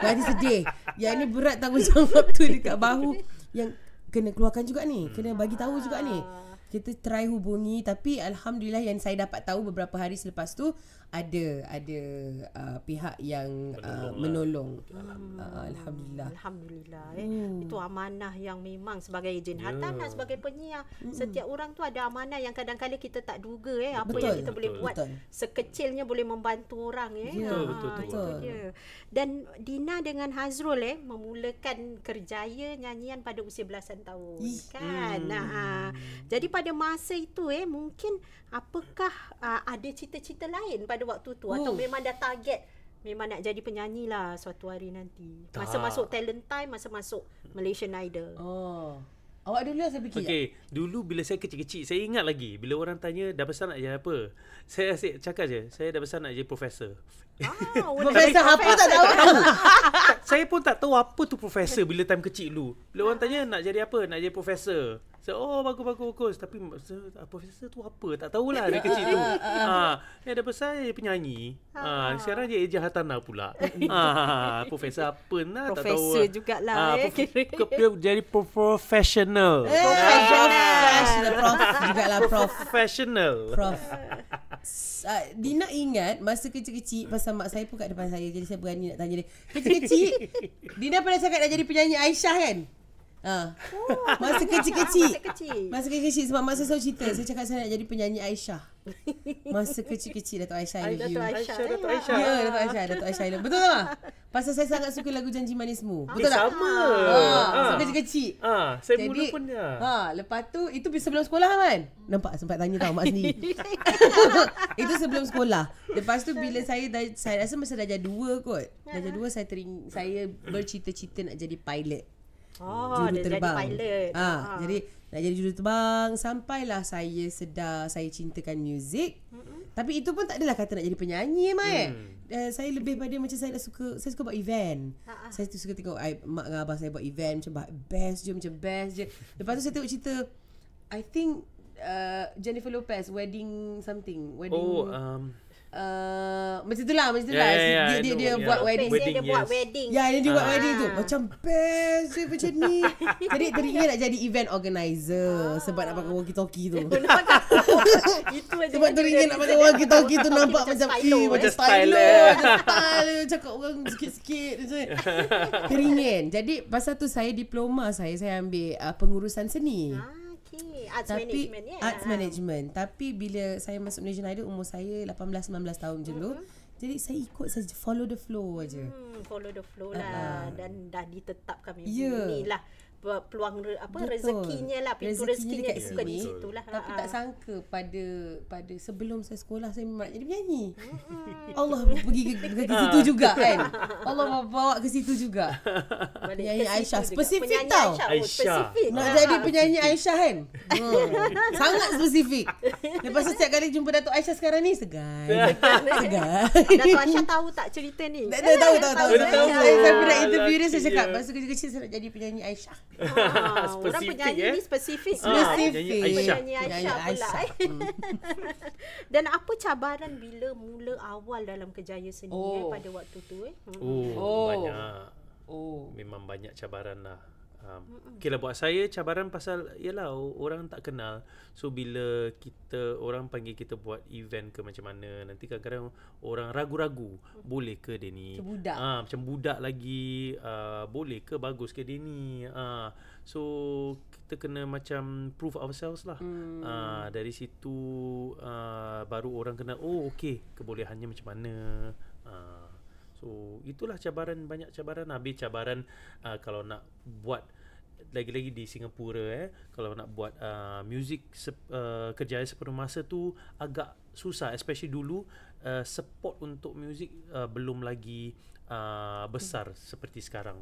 bukan sedih yang ni berat tanggungjawab tu dekat bahu yang kena keluarkan juga ni kena bagi tahu juga ni ah. kita try hubungi tapi alhamdulillah yang saya dapat tahu beberapa hari selepas tu ada ada uh, pihak yang menolong, uh, menolong. Lah. Uh, alhamdulillah alhamdulillah eh hmm. itu amanah yang memang sebagai ejen yeah. hartanah sebagai penyiar hmm. setiap orang tu ada amanah yang kadang-kadang kita tak duga eh apa betul. yang kita betul. boleh buat betul. sekecilnya boleh membantu orang eh yeah. betul, betul, betul, betul. Itu dia. dan Dina dengan Hazrul eh memulakan kerjaya nyanyian pada usia belasan tahun Ish. kan hmm. nah, ah. jadi pada masa itu eh mungkin apakah uh, ada cita-cita lain pada waktu tu atau oh. memang dah target memang nak jadi penyanyi lah suatu hari nanti tak. masa masuk talent time masa masuk Malaysian Idol oh Awak dulu lah saya fikir Okay Dulu bila saya kecil-kecil Saya ingat lagi Bila orang tanya Dah besar nak jadi apa Saya asyik cakap je Saya dah besar nak jadi profesor Ah, profesor apa tak tahu. *laughs* saya pun tak tahu apa tu profesor bila time kecil dulu. Bila orang tanya nak jadi apa? Nak jadi profesor. So, oh bagus bagus bagus tapi profesor ah, tu apa tak tahulah dari kecil tu. ha, *laughs* dia dah besar dia penyanyi. Ha, sekarang dia ejah hartanah pula. ha, *laughs* profesor apa nah tak tahu. Profesor jugaklah ha, eh. Prof- jadi eh, professional. Professional. Professional. Professional. Professional. Eh uh, Dina ingat masa kecil-kecil masa mak saya pun kat depan saya jadi saya berani nak tanya dia. *laughs* Kecil-kecil Dina pernah cakap nak jadi penyanyi Aisyah kan? Ha. Masa kecil-kecil. Masa kecil-kecil sebab masa saya cerita saya cakap saya nak jadi penyanyi Aisyah. Masa kecil-kecil Dato Aisyah ini. Dato Aisyah. Ya, Dato Aisyah, Dato Aisyah. Aisyah. Betul tak? Pasal saya sangat suka lagu Janji Manismu. Ah, Betul tak? Sama. Ha, masa kecil-kecil. Ha, saya jadi, mula pun dia. Ya. Ha, lepas tu itu sebelum sekolah kan? Nampak sempat tanya tau mak sendiri. *laughs* itu sebelum sekolah. Lepas tu bila saya dah, saya rasa masa dah jadi 2 kot. Dah jadi 2 saya tering, saya bercita-cita nak jadi pilot. Oh, juru terbang. jadi pilot. Ha, ha. Jadi, nak jadi terbang Sampailah saya sedar saya cintakan muzik. Tapi itu pun tak adalah kata nak jadi penyanyi, Mai. Eh. Hmm. Uh, saya lebih pada macam saya dah suka, saya suka buat event. Ha, ha. Saya tu suka tengok I, mak dan abang saya buat event. Macam best je, macam best je. Lepas tu saya tengok cerita, I think uh, Jennifer Lopez, Wedding something. Wedding... Oh, um... Uh, macam itulah macam itulah ya, yeah, yeah, yeah, dia, dia, dia yeah. buat wedding, wedding dia, yes. buat wedding ya yeah, dia, dia buat wedding tu macam best je macam ni jadi *laughs* tadi nak jadi event organizer sebab nak pakai walkie talkie tu sebab tadi dia nak pakai walkie talkie tu nampak macam macam style eh, style cakap orang sikit-sikit teringin *laughs* jadi pasal tu saya diploma saya saya ambil uh, pengurusan seni ah arts tapi, management ya. Arts eh? management. Tapi bila saya masuk Malaysian Idol umur saya 18 19 tahun je uh-huh. tu. Mm-hmm. Jadi saya ikut saja follow the flow aja. Hmm, follow the flow uh-huh. lah ah, ah. dan dah ditetapkan memang yeah. inilah peluang apa Betul. rezekinya lah pintu rezekinya, rezekinya dekat sini. di situ lah tapi ha, tak ha. sangka pada pada sebelum saya sekolah saya memang jadi penyanyi Allah pergi ke, ke, ke ha. situ juga kan Allah bawa ke situ juga penyanyi Aisyah spesifik tau Aisyah nak jadi penyanyi Aisyah kan hmm. *laughs* sangat spesifik lepas tu setiap kali jumpa Datuk Aisyah sekarang ni segan segan Datuk Aisyah tahu tak cerita ni tak tahu tahu tahu saya pernah interview dia saya cakap masa kecil-kecil saya nak jadi penyanyi Aisyah Ah, orang penyanyi eh? ni spesifik ah, Penyanyi Aisyah. Penyanyi Aisyah, Aisyah. pula. Aisyah. Eh. Eh. Hmm. *laughs* Dan apa cabaran bila mula awal dalam kejayaan seni eh, oh. eh, pada waktu tu? Eh? Hmm. Oh, oh, banyak. Oh. Memang banyak cabaran lah faham. Okay lah buat saya cabaran pasal ialah orang tak kenal. So bila kita orang panggil kita buat event ke macam mana nanti kadang-kadang orang ragu-ragu mm. boleh ke dia ni. Macam budak. Ha, macam budak lagi uh, boleh ke bagus ke dia ni. Ha. So kita kena macam prove ourselves lah. Hmm. Ha, dari situ uh, baru orang kenal oh okey kebolehannya macam mana. Ha. So itulah cabaran banyak cabaran habis cabaran uh, kalau nak buat uh, lagi-lagi di Singapura eh kalau nak buat uh, music se- uh, kerjaya sepenuh masa tu agak susah especially dulu uh, support untuk music uh, belum lagi uh, besar hmm. seperti sekarang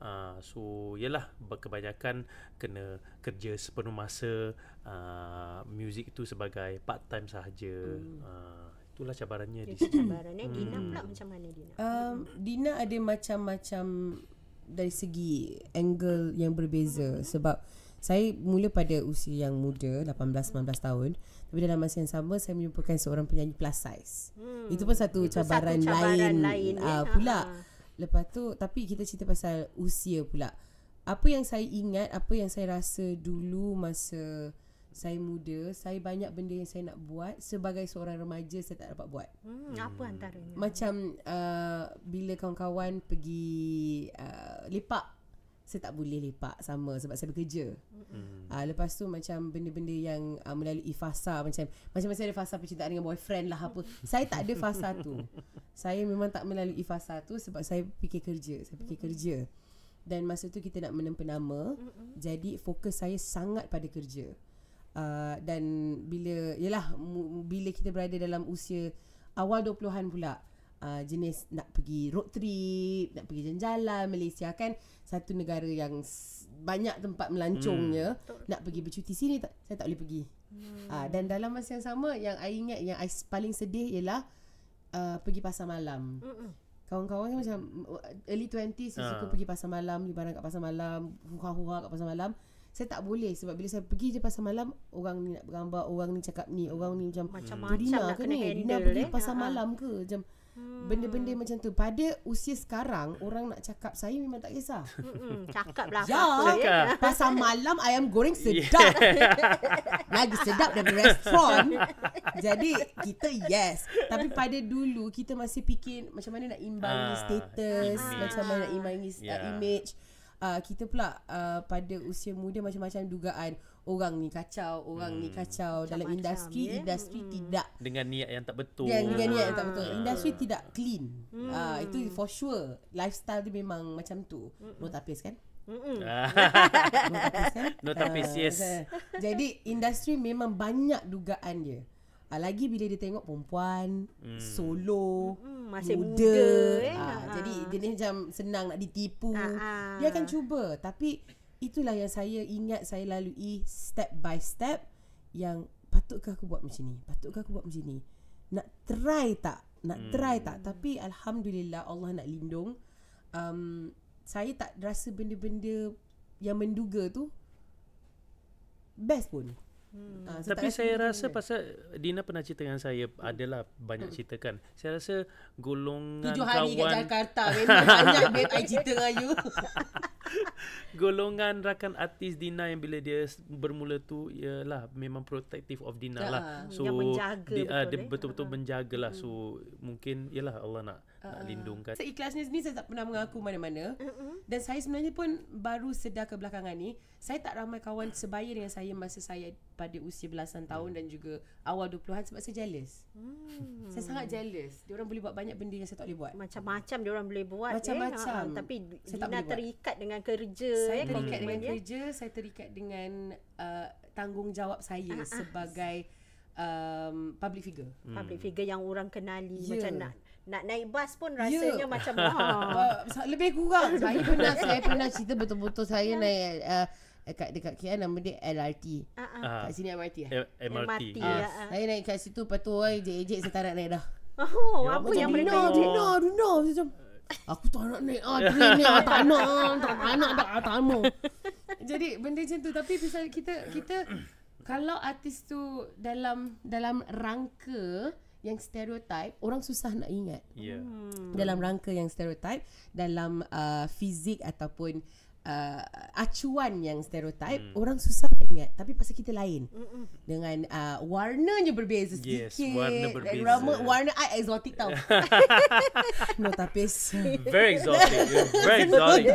uh, so yalah kebanyakan kena kerja sepenuh masa uh, music itu sebagai part time sahaja hmm. uh, Itulah cabarannya di Cabarannya Dina hmm. pula macam mana Dina? Um, Dina ada macam-macam dari segi angle yang berbeza sebab saya mula pada usia yang muda 18 19 tahun tapi dalam masa yang sama saya menyumpukan seorang penyanyi plus size. Hmm. Itu pun satu, Itu cabaran, satu cabaran lain, lain uh, pula. Ha, ha. Lepas tu tapi kita cerita pasal usia pula. Apa yang saya ingat, apa yang saya rasa dulu masa saya muda, saya banyak benda yang saya nak buat sebagai seorang remaja saya tak dapat buat. Hmm, apa antaranya? Macam uh, bila kawan-kawan pergi uh, lepak saya tak boleh lepak sama sebab saya bekerja. Hmm. Uh, lepas tu macam benda-benda yang uh, melalui fasa macam macam masa ada fasa percintaan dengan boyfriend lah apa. saya tak ada fasa tu. Saya memang tak melalui fasa tu sebab saya fikir kerja, saya fikir mm kerja. Dan masa tu kita nak menempa nama. mm Jadi fokus saya sangat pada kerja uh, dan bila yalah bila kita berada dalam usia awal 20-an pula uh, jenis nak pergi road trip nak pergi jalan-jalan Malaysia kan satu negara yang banyak tempat melancongnya hmm. nak pergi bercuti sini tak, saya tak boleh pergi hmm. uh, dan dalam masa yang sama yang saya ingat yang saya paling sedih ialah uh, pergi pasar malam Mm-mm. Kawan-kawan kan macam early 20s uh. Ah. suka pergi pasar malam, beli barang kat pasar malam, hura-hura kat pasar malam saya tak boleh sebab bila saya pergi je pasal malam orang ni nak bergambar orang ni cakap ni orang ni macam macam macam Dina ke kena ni handle, Dina pergi eh. pasal uh-huh. Ha, ha. malam ke macam hmm. benda-benda macam tu pada usia sekarang orang nak cakap saya memang tak kisah cakap lah *laughs* ya pasal malam ayam goreng sedap yeah. *laughs* lagi sedap dari restoran jadi kita yes tapi pada dulu kita masih fikir macam mana nak imbangi uh, status image. macam mana nak imbangi yeah. uh, image uh, kita pula uh, pada usia muda macam-macam dugaan orang ni kacau, orang hmm. ni kacau macam dalam industri, ya? industri hmm. tidak dengan niat yang tak betul. Dengan, dengan niat yang tak betul. Hmm. Industri tidak clean. Ah, hmm. Uh, itu for sure. Lifestyle dia memang macam tu. Hmm. No tapis kan? Hmm. *laughs* no tapis kan? No tapis, uh, yes. *laughs* Jadi industri memang banyak dugaan dia. Uh, lagi bila dia tengok perempuan hmm. solo. Hmm masih muda, muda eh. Aa, ah, ah, jadi ah. jenis macam senang nak ditipu. Aa-a. Dia akan cuba tapi itulah yang saya ingat saya lalui step by step yang patutkah aku buat macam ni? Patutkah aku buat macam ni? Nak try tak? Nak hmm. try tak? Tapi alhamdulillah Allah nak lindung. Um saya tak rasa benda-benda yang menduga tu best pun. Hmm. Uh, tapi saya rasa dia. pasal Dina pernah cerita dengan saya hmm. adalah banyak hmm. cerita kan. Saya rasa golongan Tujuh hari kawan... kat Jakarta memang eh? banyak cerita dengan you. *laughs* golongan rakan artis Dina yang bila dia bermula tu ialah memang protective of Dina ya, lah. Ah, so yang menjaga dia, ah, betul, dia, eh? dia betul menjaga lah. Hmm. So mungkin ialah Allah nak uh-uh. lindungkan. Seikhlasnya ni saya tak pernah mengaku mana-mana. Uh-uh. Dan saya sebenarnya pun baru sedar kebelakangan ni, saya tak ramai kawan sebaya dengan saya masa saya pada usia belasan tahun hmm. dan juga awal dua puluhan sebab saya jealous. Hmm. Saya sangat jealous. Dia orang boleh buat banyak benda yang saya tak boleh buat. Macam-macam dia orang boleh buat. Eh. Macam-macam. Eh. Tapi saya Lina tak terikat buat. dengan kerja. Saya eh, terikat dengan dia. kerja, saya terikat dengan uh, tanggungjawab saya uh-huh. sebagai um public figure. Hmm. Public figure yang orang kenali yeah. macam ya. nak nak naik bas pun ya. rasanya yeah. *laughs* macam ha. *laughs* lebih kurang *laughs* saya pernah saya pernah cerita betul-betul saya yeah. naik uh, dekat dekat KL nama dia LRT. Uh-huh. Kat sini MRT eh? ya. M- MRT. MRT. Uh, yeah. Saya naik kat situ lepas tu oi ejek saya tak nak naik dah. Oh, ya, apa yang mereka Dino, Dino, Dino. Aku tak nak naik ah, train ni ah, tak nak tak nak tak nak tak Jadi benda macam tu tapi misalnya kita kita kalau artis tu dalam dalam rangka yang stereotip orang susah nak ingat. Yeah. Hmm. Dalam rangka yang stereotip dalam uh, fizik ataupun uh, acuan yang stereotip mm. orang susah nak ingat tapi pasal kita lain. mm Dengan uh, warnanya berbeza sedikit Yes, warna berbeza. Rama, warna I exotic tau. *laughs* no tapis. Very exotic. Very *laughs* exotic.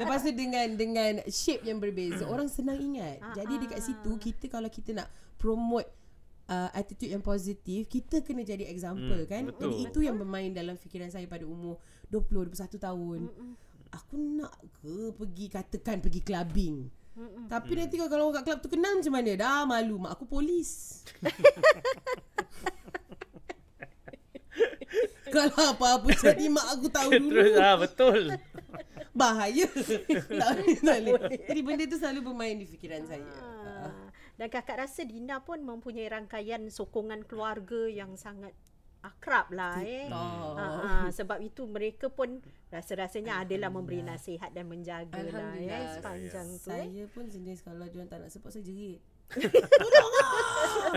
Lepas tu dengan dengan shape yang berbeza *coughs* orang senang ingat. Jadi dekat situ ah. kita kalau kita nak promote uh, attitude yang positif kita kena jadi example hmm, kan betul. Jadi itu yang bermain dalam fikiran saya pada umur 20 21 tahun Mm-mm. aku nak ke pergi katakan pergi clubbing Mm-mm. tapi nanti kalau orang kat club tu kenal macam mana dah malu mak aku polis *laughs* kalau apa-apa jadi mak aku tahu dulu terus ah betul bahaya *laughs* tak, jadi benda tu selalu bermain di fikiran saya dan kakak rasa Dina pun mempunyai rangkaian sokongan keluarga yang sangat akrab lah eh. Oh. Ha, ha, sebab itu mereka pun rasa-rasanya adalah memberi nasihat dan menjaga lah eh, sepanjang yes. tu. Saya eh. pun jenis kalau dia tak nak support saya jerit. Tolong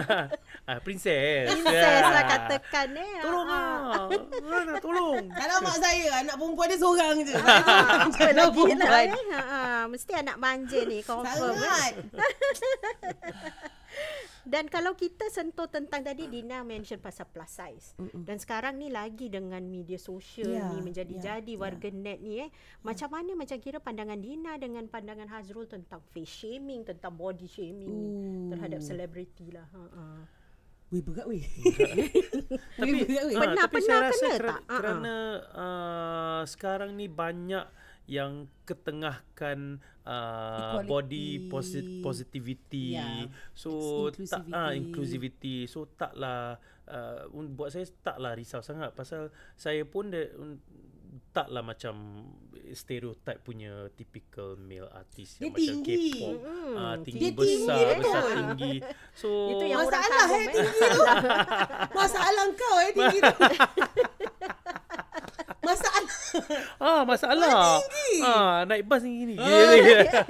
ah. ah princess. Princess lah ah. katakan eh. Tolong ah. ah. Mana tolong. Kalau mak saya anak perempuan dia seorang je. Ah, *laughs* Kalau lah. perempuan. Ha mesti anak manja ni confirm. Sangat. *laughs* *laughs* Dan kalau kita sentuh tentang tadi Dina mention pasal plus size. Mm-mm. Dan sekarang ni lagi dengan media sosial yeah, ni ya, menjadi-jadi yeah, warga yeah. net ni eh. Mm. Macam yeah. mana macam kira pandangan Dina dengan pandangan Hazrul tentang face shaming, tentang body shaming Ooh. terhadap selebriti lah. Ha ah. Ha. Wei berat weh. *laughs* Tapi pernah-pernah ha, kena tak? Ha, kerana uh-huh. uh, sekarang ni banyak yang ketengahkan uh, body posit- positivity yeah. so inclusivity. tak ah uh, inclusivity so taklah uh, buat saya taklah risau sangat pasal saya pun de, taklah macam stereotype punya typical male artist yang macam K-pop mm, uh, tinggi, tinggi besar dia besar dia tinggi so itu yang masalah eh, eh tinggi tu *laughs* masalah kau eh tinggi tu *laughs* *laughs* ah, masalah. Ah, ah naik bas ni ah. gini. *laughs* Ya.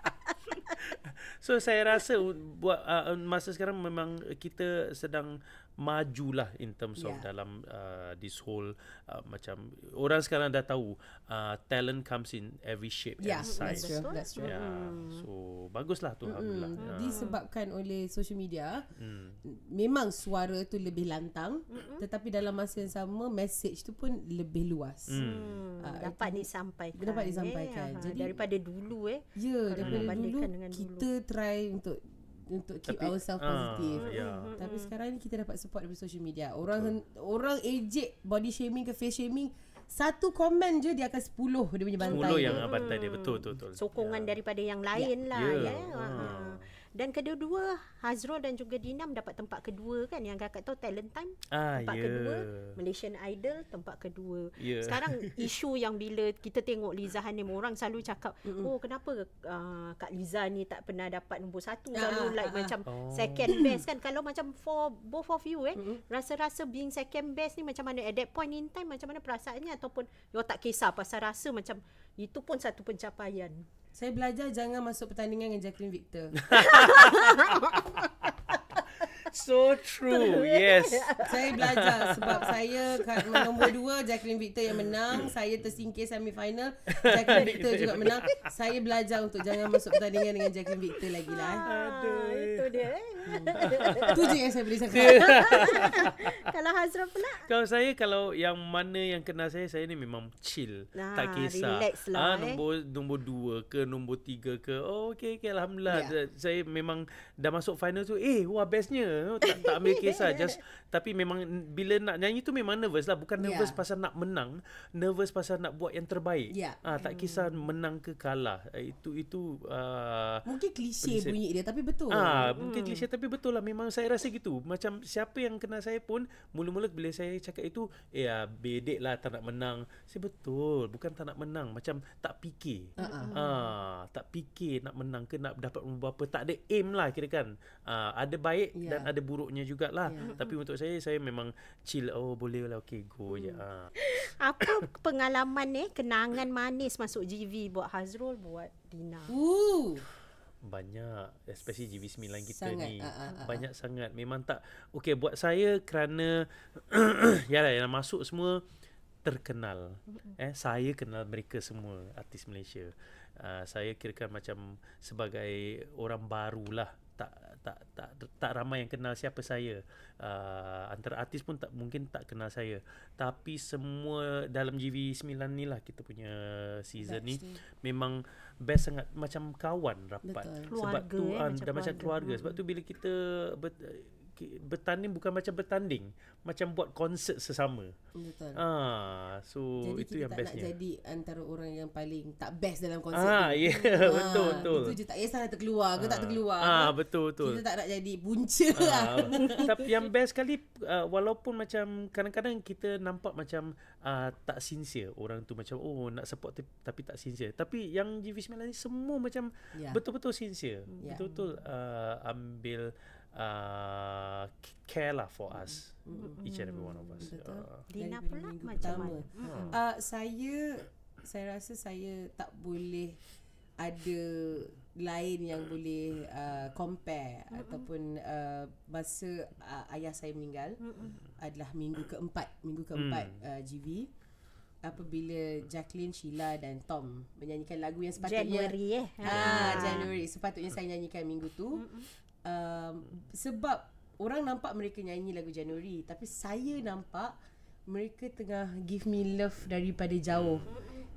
*laughs* so saya rasa buat uh, masa sekarang memang kita sedang Maju lah in terms yeah. of ya. dalam uh, this whole uh, macam orang sekarang dah tahu uh, talent comes in every shape yeah. and size. That's true. That's true. Yeah. Hmm. So baguslah tu mm-hmm. alhamdulillah. Hmm. Disebabkan oleh social media mm. memang suara tu lebih lantang mm-hmm. tetapi dalam masa yang sama message tu pun lebih luas. Mm. Uh, dapat disampaikan. Dapat disampaikan. Eh, Jadi daripada dulu eh. Ya, yeah, daripada dulu kita try untuk untuk keep tapi, ourselves uh, positive. Yeah. Mm-hmm. Tapi mm-hmm. sekarang ni kita dapat support dari social media. Orang Betul. orang ejek body shaming ke face shaming satu komen je dia akan sepuluh. dia punya bantai 10 yang bantai dia. Betul betul betul. Mm-hmm. Sokongan yeah. daripada yang lain yeah. lah ya. Yeah. Ya. Yeah. Ha. Uh. Dan kedua-dua Hazrol dan juga Dinam Dapat tempat kedua kan Yang kakak tahu Talent Time ah, Tempat yeah. kedua Malaysian Idol Tempat kedua yeah. Sekarang *laughs* isu yang bila Kita tengok Liza Hanim Orang selalu cakap Mm-mm. Oh kenapa uh, Kak Liza ni tak pernah dapat Nombor satu ah, Selalu ah, like ah, ah. macam oh. Second *coughs* best kan Kalau macam for Both of you eh mm-hmm. Rasa-rasa being second best ni Macam mana At that point in time Macam mana perasaannya Ataupun You tak kisah Pasal rasa macam Itu pun satu pencapaian saya belajar jangan masuk pertandingan dengan Jacqueline Victor. *laughs* so true yes saya belajar sebab saya nombor dua Jacqueline Victor yang menang saya tersingkir semi final Jacqueline *laughs* Victor juga menang saya belajar untuk jangan masuk pertandingan dengan Jacqueline Victor lagi lah eh. ah, itu dia eh. Hmm. je yang saya boleh cakap *laughs* kalau Hazra pula kalau saya kalau yang mana yang kenal saya saya ni memang chill tak kisah lah, Ah, eh. nombor, nombor dua ke nombor tiga ke oh, okay, okay, Alhamdulillah yeah. saya memang dah masuk final tu eh wah bestnya know, tak, tak ambil kisah *laughs* just tapi memang bila nak nyanyi tu memang nervous lah bukan nervous yeah. pasal nak menang nervous pasal nak buat yang terbaik yeah. Ya. ha, tak kisah mm. menang ke kalah eh, itu itu uh, mungkin klise bunyi dia tapi betul ah ha, mungkin hmm. klise tapi betul lah memang saya rasa gitu macam siapa yang kena saya pun mula-mula bila saya cakap itu eh ya, bedek lah tak nak menang saya betul bukan tak nak menang macam tak fikir uh-huh. ha, tak fikir nak menang ke nak dapat apa tak ada aim lah kira kan ha, ada baik yeah. dan ada buruknya jugalah yeah. tapi untuk saya saya memang chill oh boleh lah okey go hmm. je mm. ah. *coughs* apa pengalaman ni eh, kenangan manis masuk GV buat Hazrul buat Dina Ooh. banyak especially GV 9 kita sangat. ni uh, uh, uh, banyak uh. sangat memang tak okey buat saya kerana *coughs* ya lah, yang masuk semua terkenal eh saya kenal mereka semua artis Malaysia Uh, saya kira kan macam sebagai orang baru lah tak tak tak ramai yang kenal siapa saya. Uh, antara artis pun tak mungkin tak kenal saya. Tapi semua dalam GV9 ni lah kita punya season best ni. memang best sangat macam kawan rapat. Betul. Sebab keluarga tu eh, macam dah keluarga. macam keluarga. Sebab tu eh, ah, hmm. bila kita ber, bertanding bukan macam bertanding macam buat konsert sesama betul ah so jadi itu kita yang tak nak jadi antara orang yang paling tak best dalam konsert ah ya yeah. ah, *laughs* betul betul itu je tak kisah nak terkeluar ke ah. tak terkeluar ah kan? betul betul kita tak nak jadi punca ah. lah. tapi *laughs* yang best sekali uh, walaupun macam kadang-kadang kita nampak macam uh, tak sincere orang tu macam oh nak support tapi tak sincere tapi yang GV9 ni semua macam yeah. betul-betul sincere yeah. betul-betul uh, ambil uh, care lah for us mm-hmm. each and every one of us. Dina uh, pula macam mana? Uh, saya saya rasa saya tak boleh ada lain yang boleh uh, compare mm-hmm. ataupun uh, masa uh, ayah saya meninggal mm-hmm. adalah minggu keempat minggu keempat mm. uh, GV apabila Jacqueline Sheila dan Tom menyanyikan lagu yang sepatutnya January eh ha ah, January sepatutnya saya nyanyikan minggu tu mm-hmm um, sebab orang nampak mereka nyanyi lagu Januari, tapi saya nampak mereka tengah give me love daripada jauh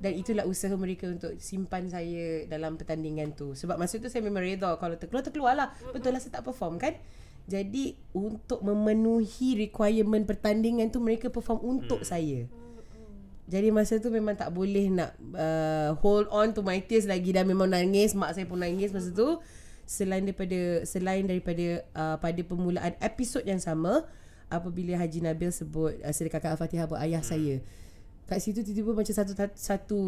dan itulah usaha mereka untuk simpan saya dalam pertandingan tu sebab masa tu saya memang redha kalau terkeluar terkeluar lah betul lah saya tak perform kan jadi untuk memenuhi requirement pertandingan tu mereka perform untuk hmm. saya jadi masa tu memang tak boleh nak uh, hold on to my tears lagi dan memang nangis mak saya pun nangis masa tu selain daripada selain daripada uh, pada permulaan episod yang sama apabila Haji Nabil sebut uh, Kak al-Fatihah buat ayah hmm. saya. Kat situ tiba-tiba macam satu satu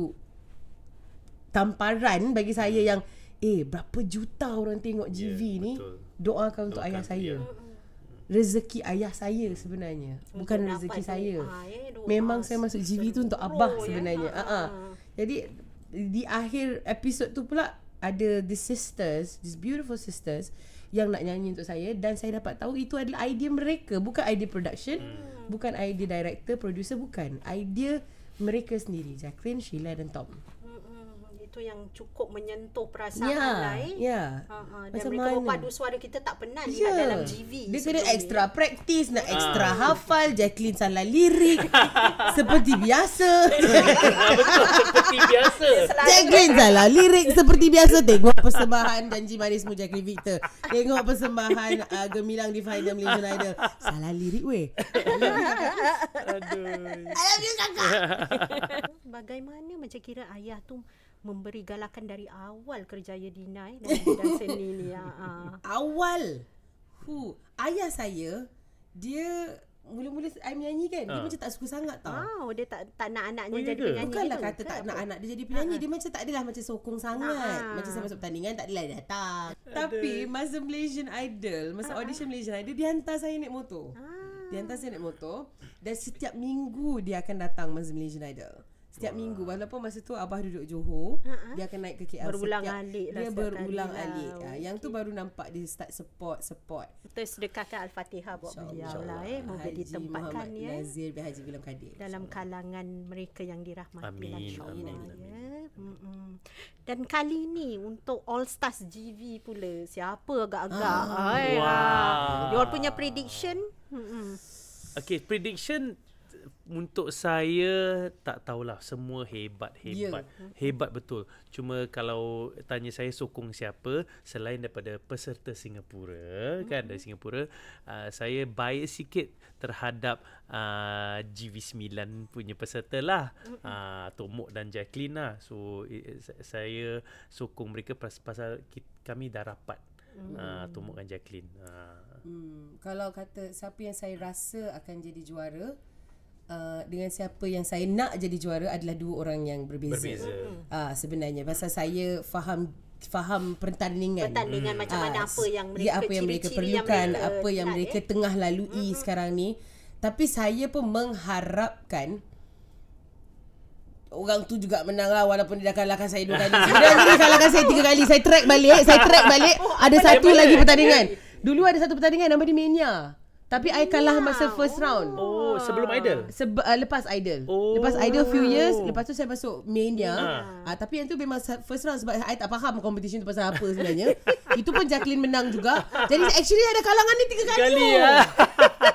tamparan bagi saya hmm. yang eh berapa juta orang tengok GV yeah, ni doakan, doakan untuk ayah saya. Rezeki ayah saya sebenarnya, untuk bukan rezeki saya. Ayah, ya, ya, Memang saya masuk GV tu untuk abah ya. sebenarnya. Ya, ha. Jadi di akhir episod tu pula ada the sisters, these beautiful sisters yang nak nyanyi untuk saya dan saya dapat tahu itu adalah idea mereka, bukan idea production, hmm. bukan idea director, producer bukan. Idea mereka sendiri, Jacqueline, Sheila dan Tom tu yang cukup menyentuh perasaan yeah, lain. Ya. Yeah. Ha ha. Dan mereka padu suara kita tak pernah yeah. dalam GV. Dia kena extra ini. practice, nak ah. extra ha. hafal Jacqueline salah lirik *laughs* seperti biasa. *laughs* seperti biasa. *laughs* Jacqueline salah lirik seperti biasa. Tengok persembahan janji manismu Jacqueline Victor. Tengok persembahan uh, Gemilang di Fire Demi Idol. Salah lirik weh. Aduh. Alhamdulillah kakak. Bagaimana macam kira ayah tu memberi galakan dari awal kerjaya Dina eh, dan seni ni. Ya. Ha. Awal. Hu, ayah saya dia mula-mula saya menyanyi kan. Dia ah. macam tak suka sangat tau. Oh, dia tak tak nak anaknya oh, ya jadi penyanyi. Bukan lah kata tak apa? nak anak dia jadi penyanyi. Ha. Dia macam tak adalah macam sokong sangat. Ha. Macam saya masuk pertandingan tak adalah datang. Ada. Tapi masa Malaysian Idol, masa ha. audition Malaysian Idol, dia hantar saya naik motor. Ha. Dia hantar saya naik motor dan setiap minggu dia akan datang masa Malaysian Idol. Setiap Wah. minggu Walaupun masa tu Abah duduk Johor uh-huh. Dia akan naik ke KL Berulang setiap, alik lah, Dia berulang lah. alik lah. okay. Oh, yang tu baru nampak Dia start support Support Betul sedekahkan Al-Fatihah Buat beliau lah eh. Moga Haji ditempatkan Muhammad ya. Nazir bin Haji Bilal Kadir Dalam kalangan mereka Yang dirahmati Amin, lah, Amin. Amin. Ya. Dan kali ni Untuk All Stars GV pula Siapa agak-agak ah. ah. Wow punya prediction Mm-mm. Okay prediction untuk saya tak tahulah semua hebat hebat yeah. hebat betul cuma kalau tanya saya sokong siapa selain daripada peserta Singapura hmm kan mhm. dari Singapura uh, saya bias sikit terhadap uh, ah, GV9 punya peserta lah hmm uh, Tomok dan Jacqueline lah so i- saya sokong mereka pas- pasal ki- kami dah rapat mm. uh, Tomok dan Jacqueline uh. mm. kalau kata siapa yang saya rasa akan jadi juara uh, dengan siapa yang saya nak jadi juara adalah dua orang yang berbeza. Berbeza. Uh, sebenarnya pasal saya faham faham pertandingan. Pertandingan hmm. macam ah, mana apa yang ya, mereka, apa yang mereka perlukan, yang mereka apa yang mereka eh? tengah lalui hmm. sekarang ni. Tapi saya pun mengharapkan orang tu juga menang lah walaupun dia dah kalahkan saya dua kali. *laughs* Sebenarnya dia kalahkan saya tiga kali. Saya track balik, saya track balik. Oh, ada satu lagi pertandingan. Dulu ada satu pertandingan nama dia Menia. Tapi saya kalah masa first round. Oh. Oh, sebelum ah. Idol? Seb- uh, ah, lepas Idol. Oh. Lepas Idol few years, lepas tu saya masuk Mania. Ah. Uh, tapi yang tu memang first round sebab saya tak faham competition tu pasal apa sebenarnya. *laughs* Itu pun Jacqueline menang juga. Jadi actually ada kalangan ni tiga kali. Kali ya. *laughs*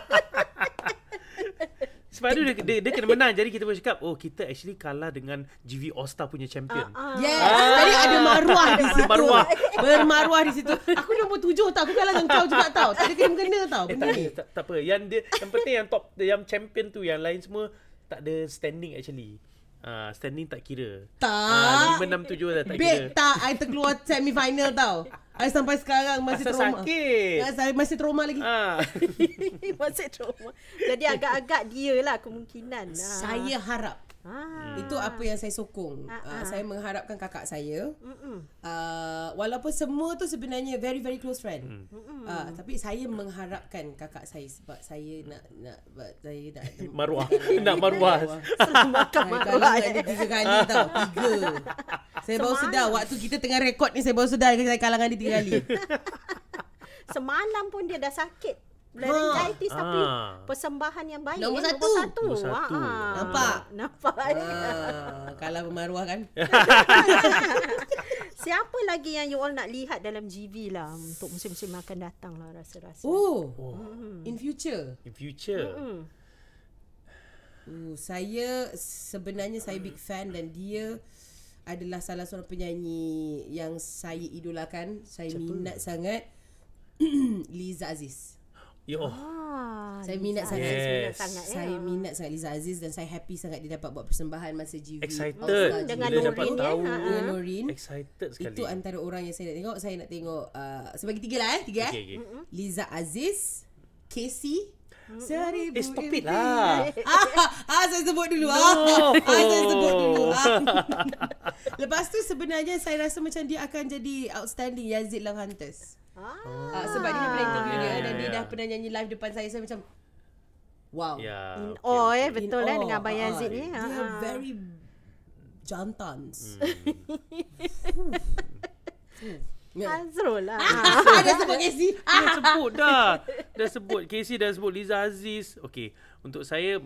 Sebab tu dia, dia, dia kena menang Jadi kita boleh cakap Oh kita actually kalah dengan GV All-Star punya champion uh, uh. Yes ah. Tadi ada maruah di situ Maruah Bermaruah di situ Aku nombor tujuh tau Aku kalah dengan kau juga tau Tak ada kena-kena tau eh, tak, tak, tak apa yang, dia, yang penting yang top Yang champion tu Yang lain semua Tak ada standing actually uh, standing tak kira. Ah, tak. Uh, 5 6 7 dah tak kira. Bet tak I terkeluar semifinal tau. I sampai sekarang masih Asal trauma. Sakit. Saya masih trauma lagi. Ha. *laughs* masih trauma. Jadi agak-agak dia lah kemungkinan. Saya harap Ah. Itu apa yang saya sokong. Uh, saya mengharapkan kakak saya. Uh, walaupun semua tu sebenarnya very very close friend. Uh, tapi saya mengharapkan kakak saya sebab saya nak nak *laughs* *laughs* saya nak maruah. nak maruah. Makan maruah. Kalau ada tiga kali tau. Tiga. Saya baru sedar waktu kita tengah rekod ni saya baru sedar kalangan dia tiga kali. *laughs* Semalam pun dia dah sakit Laryngitis ah. tapi persembahan yang baik Nombor kan? satu Nombor satu, Nombor satu. Ah. Nampak? Nampak ah. Kalah pemaruah kan? *laughs* Siapa lagi yang you all nak lihat dalam GV lah Untuk musim-musim akan datang lah rasa-rasa Oh mm-hmm. In future In future mm-hmm. Saya sebenarnya saya big fan Dan dia adalah salah seorang penyanyi Yang saya idolakan Saya Siapa? minat sangat *clears throat* Liza Aziz Ah, ya Allah. Saya minat sangat yes. Ya. sangat Saya minat sangat Liza Aziz Dan saya happy sangat Dia dapat buat persembahan Masa GV Excited Dengan Bila Norin ya. dapat tahu. Ya, Dengan Norin Excited sekali Itu antara orang yang saya nak tengok Saya nak tengok uh, Sebagai tiga lah eh Tiga eh. okay, okay. Liza Aziz Casey Seribu Eh stop it lah ah, ah, Saya sebut dulu no. ah. Ah, Saya sebut dulu ah. ah, ah. *laughs* Lepas tu sebenarnya Saya rasa macam dia akan jadi Outstanding Yazid Long Hunters ah. Ah, Sebab dia pernah interview dia Dan dia dah pernah nyanyi live depan saya Saya macam Wow yeah, In okay. eh Betul lah eh, dengan Abang Yazid ah, ni ah. Dia very Jantans mm. hmm. *laughs* hmm. Azrul lah. Ah, ah, ah, dah sebut Casey. Dah sebut dah. Dah sebut Casey, dah sebut Liza Aziz. Okay. Untuk saya,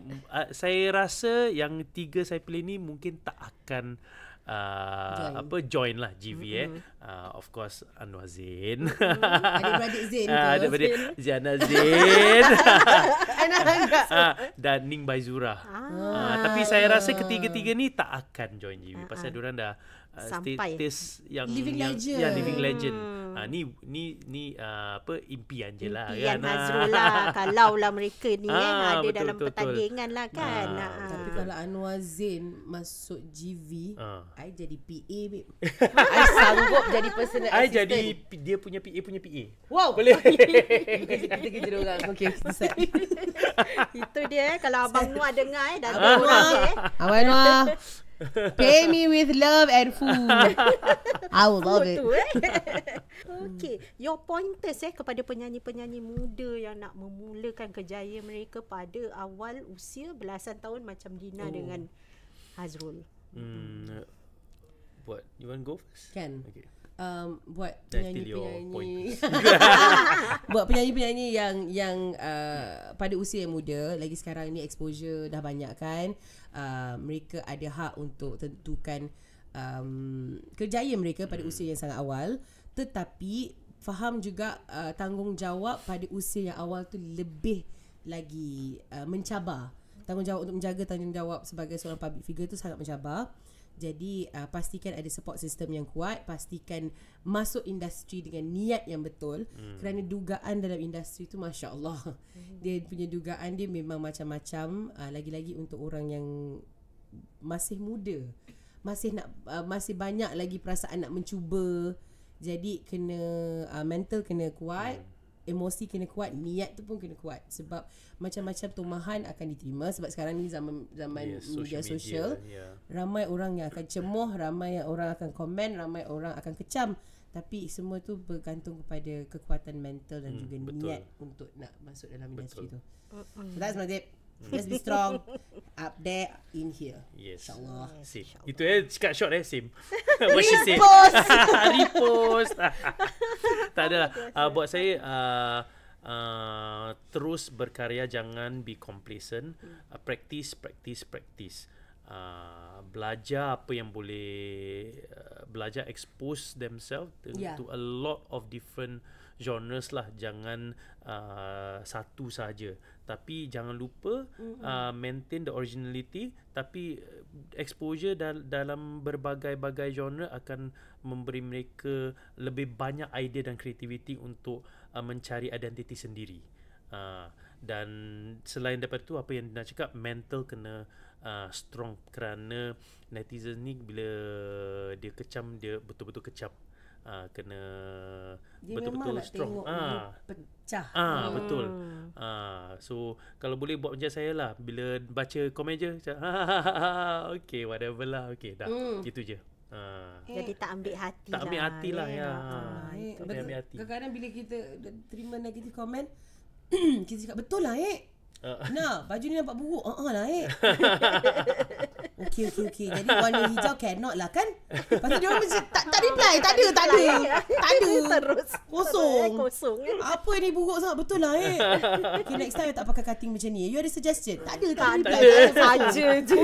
saya rasa yang tiga saya pilih ni mungkin tak akan... Ah, join. apa join lah GV mm-hmm. eh. Uh, of course Anwar Zain. Mm-hmm. Ada beradik Zain. *laughs* Ah, ada beradik Zain. Ziana Zain. *laughs* dan Ning Baizura. Ah, uh, tapi saya rasa ketiga-tiga ni tak akan join GV. Uh-huh. Pasal diorang dah uh, Sampai. status yang... Living yang, Legend. yeah, Living Legend. Hmm. Ha, ni ni ni uh, apa impian je lah impian kan. Impian lah kalau lah mereka ni ha, kan ada betul, dalam betul, pertandingan lah kan. Ha, ha. Tapi kalau Anwar Zain masuk GV, ha. I jadi PA babe. *laughs* I sanggup jadi personal I assistant. I jadi dia punya PA punya PA. Wow. Boleh. *laughs* *laughs* Kita kerja dia orang. Okay. Itu dia eh. Kalau Abang Noah dengar eh. Dah eh. Abang Noah. Abang Noah. *laughs* Pay me with love and food. *laughs* I will love oh, it. Eh? *laughs* okay, your pointers eh kepada penyanyi-penyanyi muda yang nak memulakan kejayaan mereka pada awal usia belasan tahun macam Dina oh. dengan Hazrul. Hmm. Uh, what? You want to go first? Can. Okay um, buat penyanyi-penyanyi *laughs* buat penyanyi-penyanyi yang yang uh, pada usia yang muda lagi sekarang ni exposure dah banyak kan uh, mereka ada hak untuk tentukan um, kerjaya mereka pada hmm. usia yang sangat awal tetapi faham juga uh, tanggungjawab pada usia yang awal tu lebih lagi uh, mencabar tanggungjawab untuk menjaga tanggungjawab sebagai seorang public figure tu sangat mencabar jadi uh, pastikan ada support system yang kuat, pastikan masuk industri dengan niat yang betul. Hmm. Kerana dugaan dalam industri tu masya-Allah. Hmm. Dia punya dugaan dia memang macam-macam, uh, lagi-lagi untuk orang yang masih muda. Masih nak uh, masih banyak lagi perasaan nak mencuba. Jadi kena uh, mental kena kuat, hmm emosi kena kuat niat tu pun kena kuat sebab macam-macam tumahan akan diterima sebab sekarang ni zaman zaman yeah, social media sosial yeah. ramai orang yang akan cemoh ramai yang orang akan komen ramai orang akan kecam tapi semua tu bergantung kepada kekuatan mental dan hmm, juga betul. niat untuk nak masuk dalam industri betul. tu so that's my tip Let's be strong up there in here. Yes. InsyaAllah. Same. Insya Itu eh, cakap short eh, Sim. *laughs* What she say. Repost. *laughs* *laughs* tak adalah. Oh uh, buat saya, uh, uh, terus berkarya, jangan be complacent. Uh, practice, practice, practice. Uh, belajar apa yang boleh uh, belajar expose themselves to, yeah. to a lot of different genres lah jangan uh, satu saja tapi jangan lupa mm-hmm. uh, maintain the originality tapi uh, exposure dal- dalam berbagai-bagai genre akan memberi mereka lebih banyak idea dan creativity untuk uh, mencari identiti sendiri uh, dan selain daripada tu apa yang nak cakap mental kena uh, strong kerana netizen ni bila dia kecam dia betul-betul kecam uh, kena betul-betul strong tengok ah. pecah ah hmm. betul ah so kalau boleh buat macam saya lah bila baca komen je macam, *laughs* okay whatever lah okay dah hmm. gitu je Ha. Jadi eh, tak ambil hati Tak ambil lah, hati lah ya. Ha. tak ambil hati. Kadang-kadang bila kita terima negatif komen, *clears throat* kita cakap betul lah eh. Uh. Nah, baju ni nampak buruk. Ha uh-uh lah eh. *laughs* Okay, okay, okay. Jadi warna hijau cannot lah kan? Lepas tu dia orang macam, tak, tak reply, oh, tak ada, tak ada. Tak ada. *laughs* Terus. Kosong. Eh, kosong. Apa ni buruk sangat? Betul lah eh. Okay, next time you tak pakai cutting macam ni. You ada suggestion? Tak ada, tak, reply. ada. Saja je.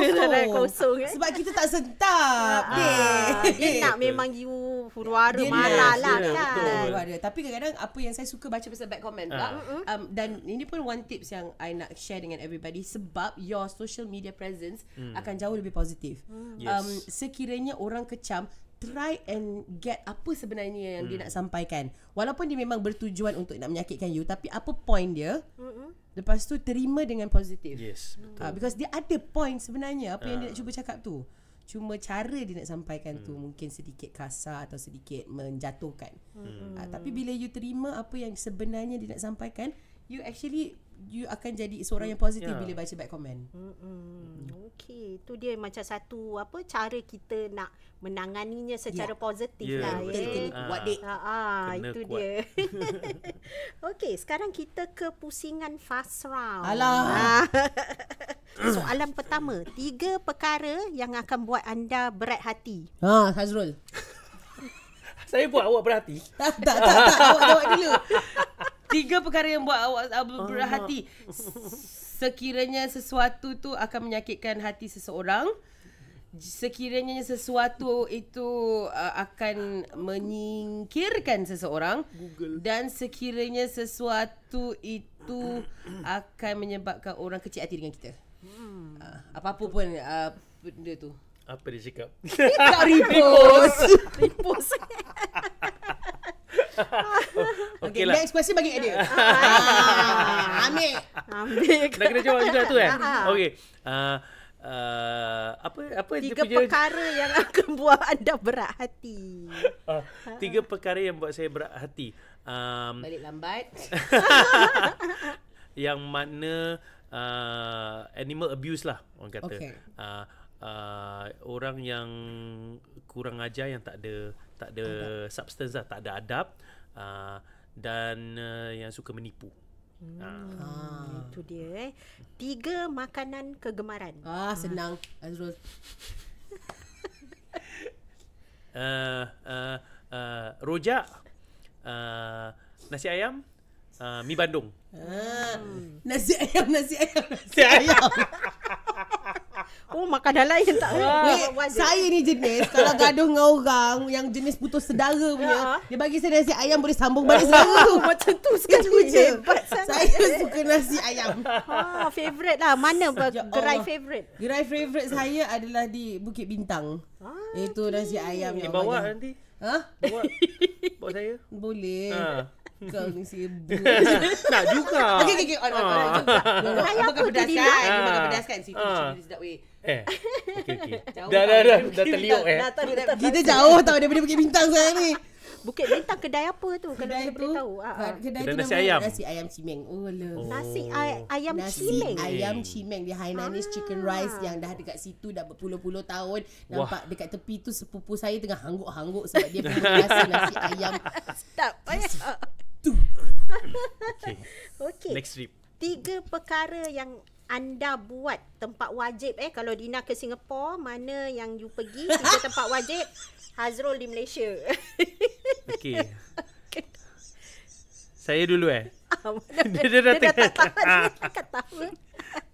Kosong. Eh. Sebab kita tak sentap. Ah, ah. Eh. dia nak memang you huruara dia marah lah ya, kan. Tapi kadang-kadang apa yang saya suka baca pasal back comment pula. Ah. Um, dan ini pun one tips yang I nak share dengan everybody. Sebab your social media presence hmm. akan jauh lebih positif hmm. Um, yes. um, Sekiranya orang kecam Try and get apa sebenarnya yang hmm. dia nak sampaikan Walaupun dia memang bertujuan untuk nak menyakitkan you Tapi apa point dia Mm-mm. Lepas tu terima dengan positif Yes hmm. betul uh, Because dia ada point sebenarnya Apa uh. yang dia nak ah. cuba cakap tu Cuma cara dia nak sampaikan hmm. tu Mungkin sedikit kasar Atau sedikit menjatuhkan hmm. uh, Tapi bila you terima apa yang sebenarnya dia nak sampaikan You actually you akan jadi seorang hmm, yang positif yeah. bila baca back comment. Hmm, hmm. hmm. Okey, tu dia macam satu apa cara kita nak menanganinya secara yeah. positif yeah. lah. Yeah. Yeah. Ah, ah, kena itu dia. *laughs* Okay, sekarang kita ke pusingan fast round. Alah. Ha. *laughs* Soalan pertama, tiga perkara yang akan buat anda berat hati. Ha, ah, Hazrul. *laughs* Saya buat awak berhati. Tak, tak, tak, tak. awak jawab dulu. Tiga perkara yang buat awak uh, ah. berhati. Sekiranya sesuatu tu akan menyakitkan hati seseorang, sekiranya sesuatu itu uh, akan menyingkirkan seseorang Google. dan sekiranya sesuatu itu akan menyebabkan orang kecil hati dengan kita. Hmm. Uh, apa-apa pun uh, benda tu. Apa dia cakap? Tak repost. repost. *laughs* Okey lah. next question bagi dia. *laughs* Ah, ambil. Ambil. Nak kena jawab macam tu kan? *laughs* Okey. Uh, apa apa tiga je, perkara yang akan buat anda berat hati. Uh, tiga perkara yang buat saya berat hati. Um, balik lambat. yang mana uh, animal abuse lah orang kata. Okay. Uh, uh, orang yang kurang ajar yang tak ada tak ada adab. substance lah, tak ada adab uh, dan uh, yang suka menipu. Hmm. Ha. Itu dia eh. Tiga makanan kegemaran. Ah senang ha. Azrul. uh, uh, uh, rojak uh, nasi ayam uh, mi bandung. Ah. Hmm. Nasi ayam nasi ayam nasi ayam. *laughs* Oh makanan lain tak ah. Wait, Saya ni jenis Kalau gaduh dengan orang Yang jenis putus sedara punya ah. Dia bagi saya nasi ayam Boleh sambung balik sedara tu *laughs* Macam tu sekali Itu je Saya suka nasi ayam ha, ah, Favorite lah Mana ya gerai favorite Gerai favorite saya adalah Di Bukit Bintang ah, Itu okay. nasi ayam Di bawah nanti Ha? Buat. Buat saya. Boleh. Ha. Kau ni sibuk. *laughs* Nak juga. Okay, okay, okey. Ah. Ah. Ah. Ah. Ah. Ah. Ah. Ah. Ah. Ah. Ah. Eh. Okay, okay. *laughs* Jauh, dah, dah, dah, dah, *laughs* dah terliuk eh. Kita jauh tau daripada Bukit Bintang saya ni. Bukit Bintang kedai apa tu? Kedai kalau tu, boleh tahu. Ha, ah, ah. ha. Kedai, kedai tu nasi ayam. Nasi ayam cimeng. Oh, lho. oh. Nasi ay- ayam nasi cimeng. Nasi ayam cimeng. Di Hainanese ah. Chicken Rice yang dah dekat situ dah berpuluh-puluh tahun. Nampak dekat tepi tu sepupu saya tengah hangguk-hangguk sebab dia pun nasi ayam. Stop. Payah tu. okay. *laughs* okay. Next trip. Tiga perkara yang anda buat tempat wajib eh kalau Dina ke Singapore mana yang you pergi tiga *laughs* tempat wajib Hazrul di Malaysia. okay. Saya dulu eh. Ah, *laughs* dia, dia dah tengah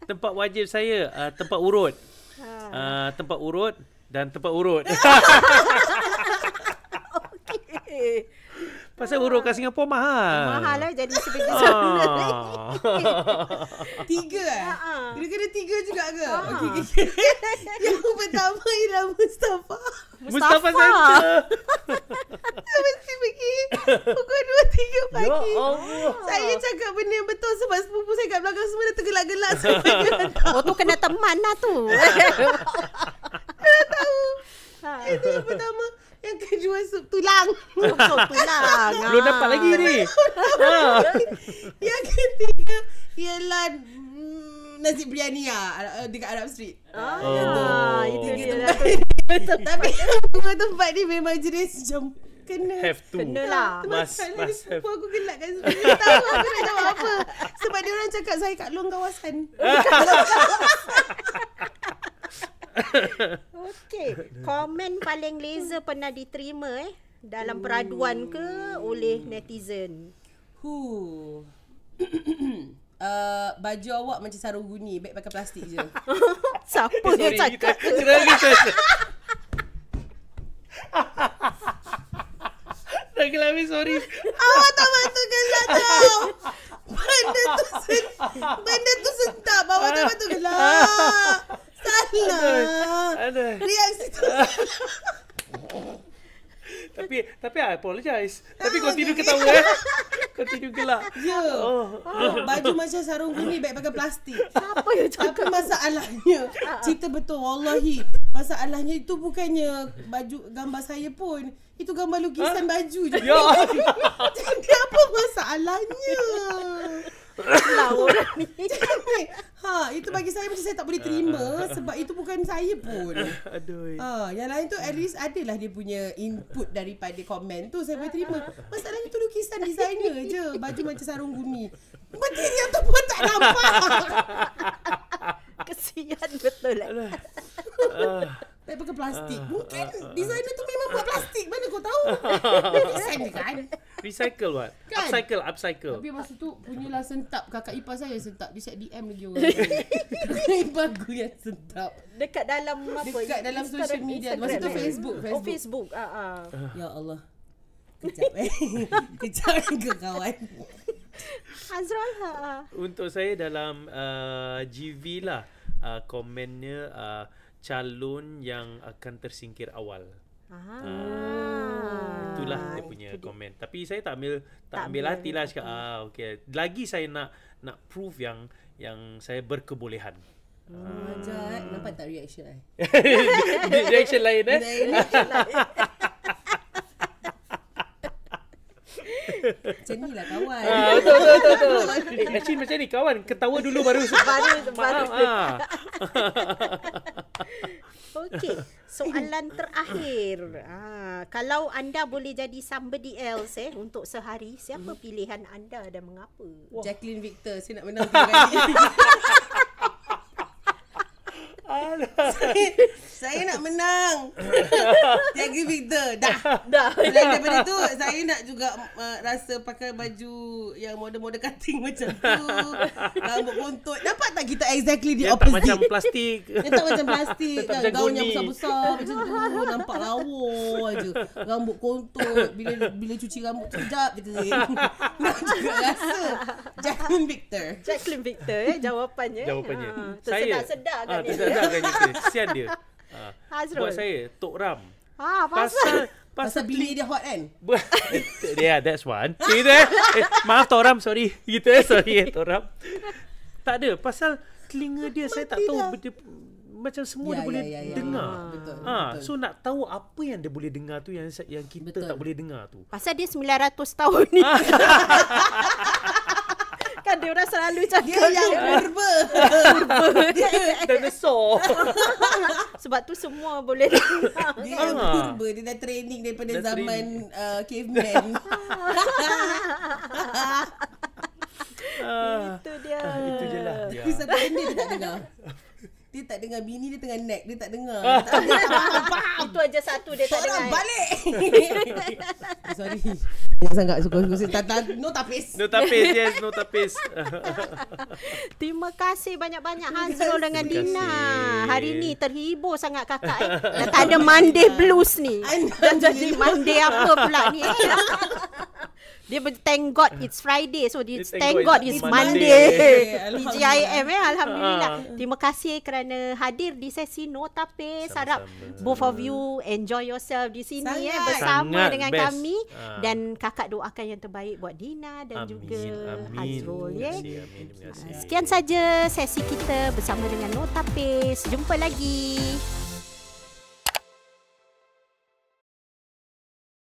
Tempat wajib saya uh, tempat urut. Uh, tempat urut dan tempat urut. Pasal huruf kat Singapura mahal. Eh, mahal lah. Jadi sebegini ah. sebegitu lagi. *laughs* tiga eh? Ha, ha. Kira-kira tiga juga ke? Ah. *laughs* Okey, okey. Yang pertama ialah Mustafa. Mustafa Center. Saya *laughs* mesti pergi pukul 2-3 ya pagi. Ya saya cakap benda yang betul sebab sepupu saya kat belakang semua dah tergelak-gelak. oh tu kena teman lah tu. Tak tahu. Ha. Itu yang pertama. Yang kejual sup tulang. *laughs* Sup tulang. Belum dapat lagi ni. *laughs* Ah. yang ketiga ialah mm, nasi biryani ah, ah, dekat Arab Street. Ah, oh. itu dia lah. *laughs* tempat. Tapi semua tempat ni memang jenis macam kena have to kena lah mas mas aku kena kan? sendiri tahu aku nak jawab apa sebab dia orang cakap saya kat long kawasan Okey, komen paling laser pernah diterima eh dalam peraduan ke oleh netizen? Hu. *coughs* Uh, baju awak macam sarung guni Baik pakai plastik je *laughs* Siapa yang cakap tu? Sorry, you *laughs* Dah kelami, sorry Awak tak patut gelap tau Benda tu sentak Benda tu sentak Bawa tak patut gelap Salah. Ada. Reaksi tu. *laughs* tapi tapi I apologize. tapi kau tidur ketawa eh. Kau tidur gelak. Ya. Oh. Ah, baju macam sarung kuning baik pakai plastik. Siapa yang cakap? Tapi masalahnya. Ah. Cerita betul. Wallahi. Masalahnya itu bukannya baju gambar saya pun. Itu gambar lukisan ah. baju je. Ya. *laughs* Jadi apa masalahnya? Lawan *laughs* ni. Ha, itu bagi saya macam saya tak boleh terima *laughs* sebab itu bukan saya pun. Aduh. Ha, yang lain tu at least adalah dia punya input daripada komen tu saya boleh terima. Masalahnya tu lukisan designer je, baju macam sarung bumi. Material tu pun tak nampak. *laughs* Kesian betul. Lah. Tak pakai plastik. Uh, Mungkin uh, uh, designer tu memang buat plastik. Mana kau tahu? *laughs* Resign kan? Recycle what? Kan? Upcycle, upcycle. Tapi masa tu punyalah sentap. Kakak Ipa saya sentap. Dia siap DM lagi orang. Kakak *laughs* Ipa aku yang sentap. Dekat dalam apa? Dekat dalam Instagram, social media. Instagram tu kan? Facebook. Facebook. Oh, Facebook. Uh, uh. Ya Allah. Kejap eh. *laughs* Kejap ke kawan. Azrul ha, ha. Untuk saya dalam uh, GV lah. Uh, komennya... Uh, calon yang akan tersingkir awal. Ah. ah. Itulah dia punya itu komen. Dia. Tapi saya tak ambil tak, tak ambil hati lah cakap ah okey. Lagi saya nak nak prove yang yang saya berkebolehan. Ah, hmm. nampak tak reaction eh? *laughs* reaction lain eh? Reaction *laughs* Macam ni lah kawan. Ah, betul, betul, betul. Eh, actually macam ni kawan. Ketawa dulu baru. *laughs* baru, baru. Ah. *laughs* Okey, soalan terakhir. Ha, kalau anda boleh jadi somebody else eh untuk sehari, siapa hmm. pilihan anda dan mengapa? Jacqueline Victor, saya nak menang *laughs* tiga kali. Saya, nak menang. Tiaga *laughs* Victor. Dah. Dah. Selain daripada tu, saya nak juga uh, rasa pakai baju yang model-model cutting macam tu. Rambut montot. Nampak tak kita exactly the yang opposite? Tak macam plastik. Yang tak macam plastik. Tak kan? macam Gaun yang besar-besar macam tu. Nampak rawa aje. Rambut kontot. Bila bila cuci rambut sekejap je kering. *laughs* nak juga rasa. Jacqueline Victor. Jacqueline Victor eh. Jawapannya. Jawapannya. Ha. Tersedak-sedak kan ni. Ah, Tersedak hilangkan nyata. Kesian dia. Ha, ah. ha buat saya, Tok Ram. Ha, pasal. Pasal, bilik dia hot kan? *laughs* yeah, that's one. Gitu eh. eh. maaf Tok Ram, sorry. Gitu eh, sorry eh, Tok Ram. Tak ada, pasal telinga dia Mati saya tak dah. tahu dia, macam semua ya, dia ya, boleh ya, ya, ya. dengar. Ya, ya. Betul, ha, betul. so nak tahu apa yang dia boleh dengar tu yang yang kita betul. tak boleh dengar tu. Pasal dia 900 tahun ni. *laughs* kan dia orang selalu cakap dia yang purba purba dinosaur *laughs* sebab tu semua boleh dia yang dia dah training daripada dah zaman uh, caveman *laughs* ah. itu dia ah, itu je lah dia. Yeah. tak dengar *laughs* dia tak dengar bini dia tengah nak dia tak dengar tak *laughs* itu aja satu dia tak dengar balik *laughs* sorry dia sangat suka suka tak tak no tapis no tapis yes no tapis *laughs* terima kasih banyak-banyak Hazrul dengan Dina hari ni terhibur sangat kakak eh. tak ada mandi blues ni dah jadi mandi apa pula ni dia ber- thank God ah. it's Friday So dia, thank, thank God, God it's Monday, Monday. Yeah, yeah. DJIM eh Alhamdulillah ya, ah. Terima kasih kerana hadir di sesi No Pay Sarap both of you enjoy yourself di sini ya, Sangat. eh Bersama Sangat dengan best. kami uh. Dan kakak doakan yang terbaik buat Dina dan amin. juga amin. Hazrul ya. Yeah. Sekian saja sesi kita bersama dengan No Pay Jumpa lagi.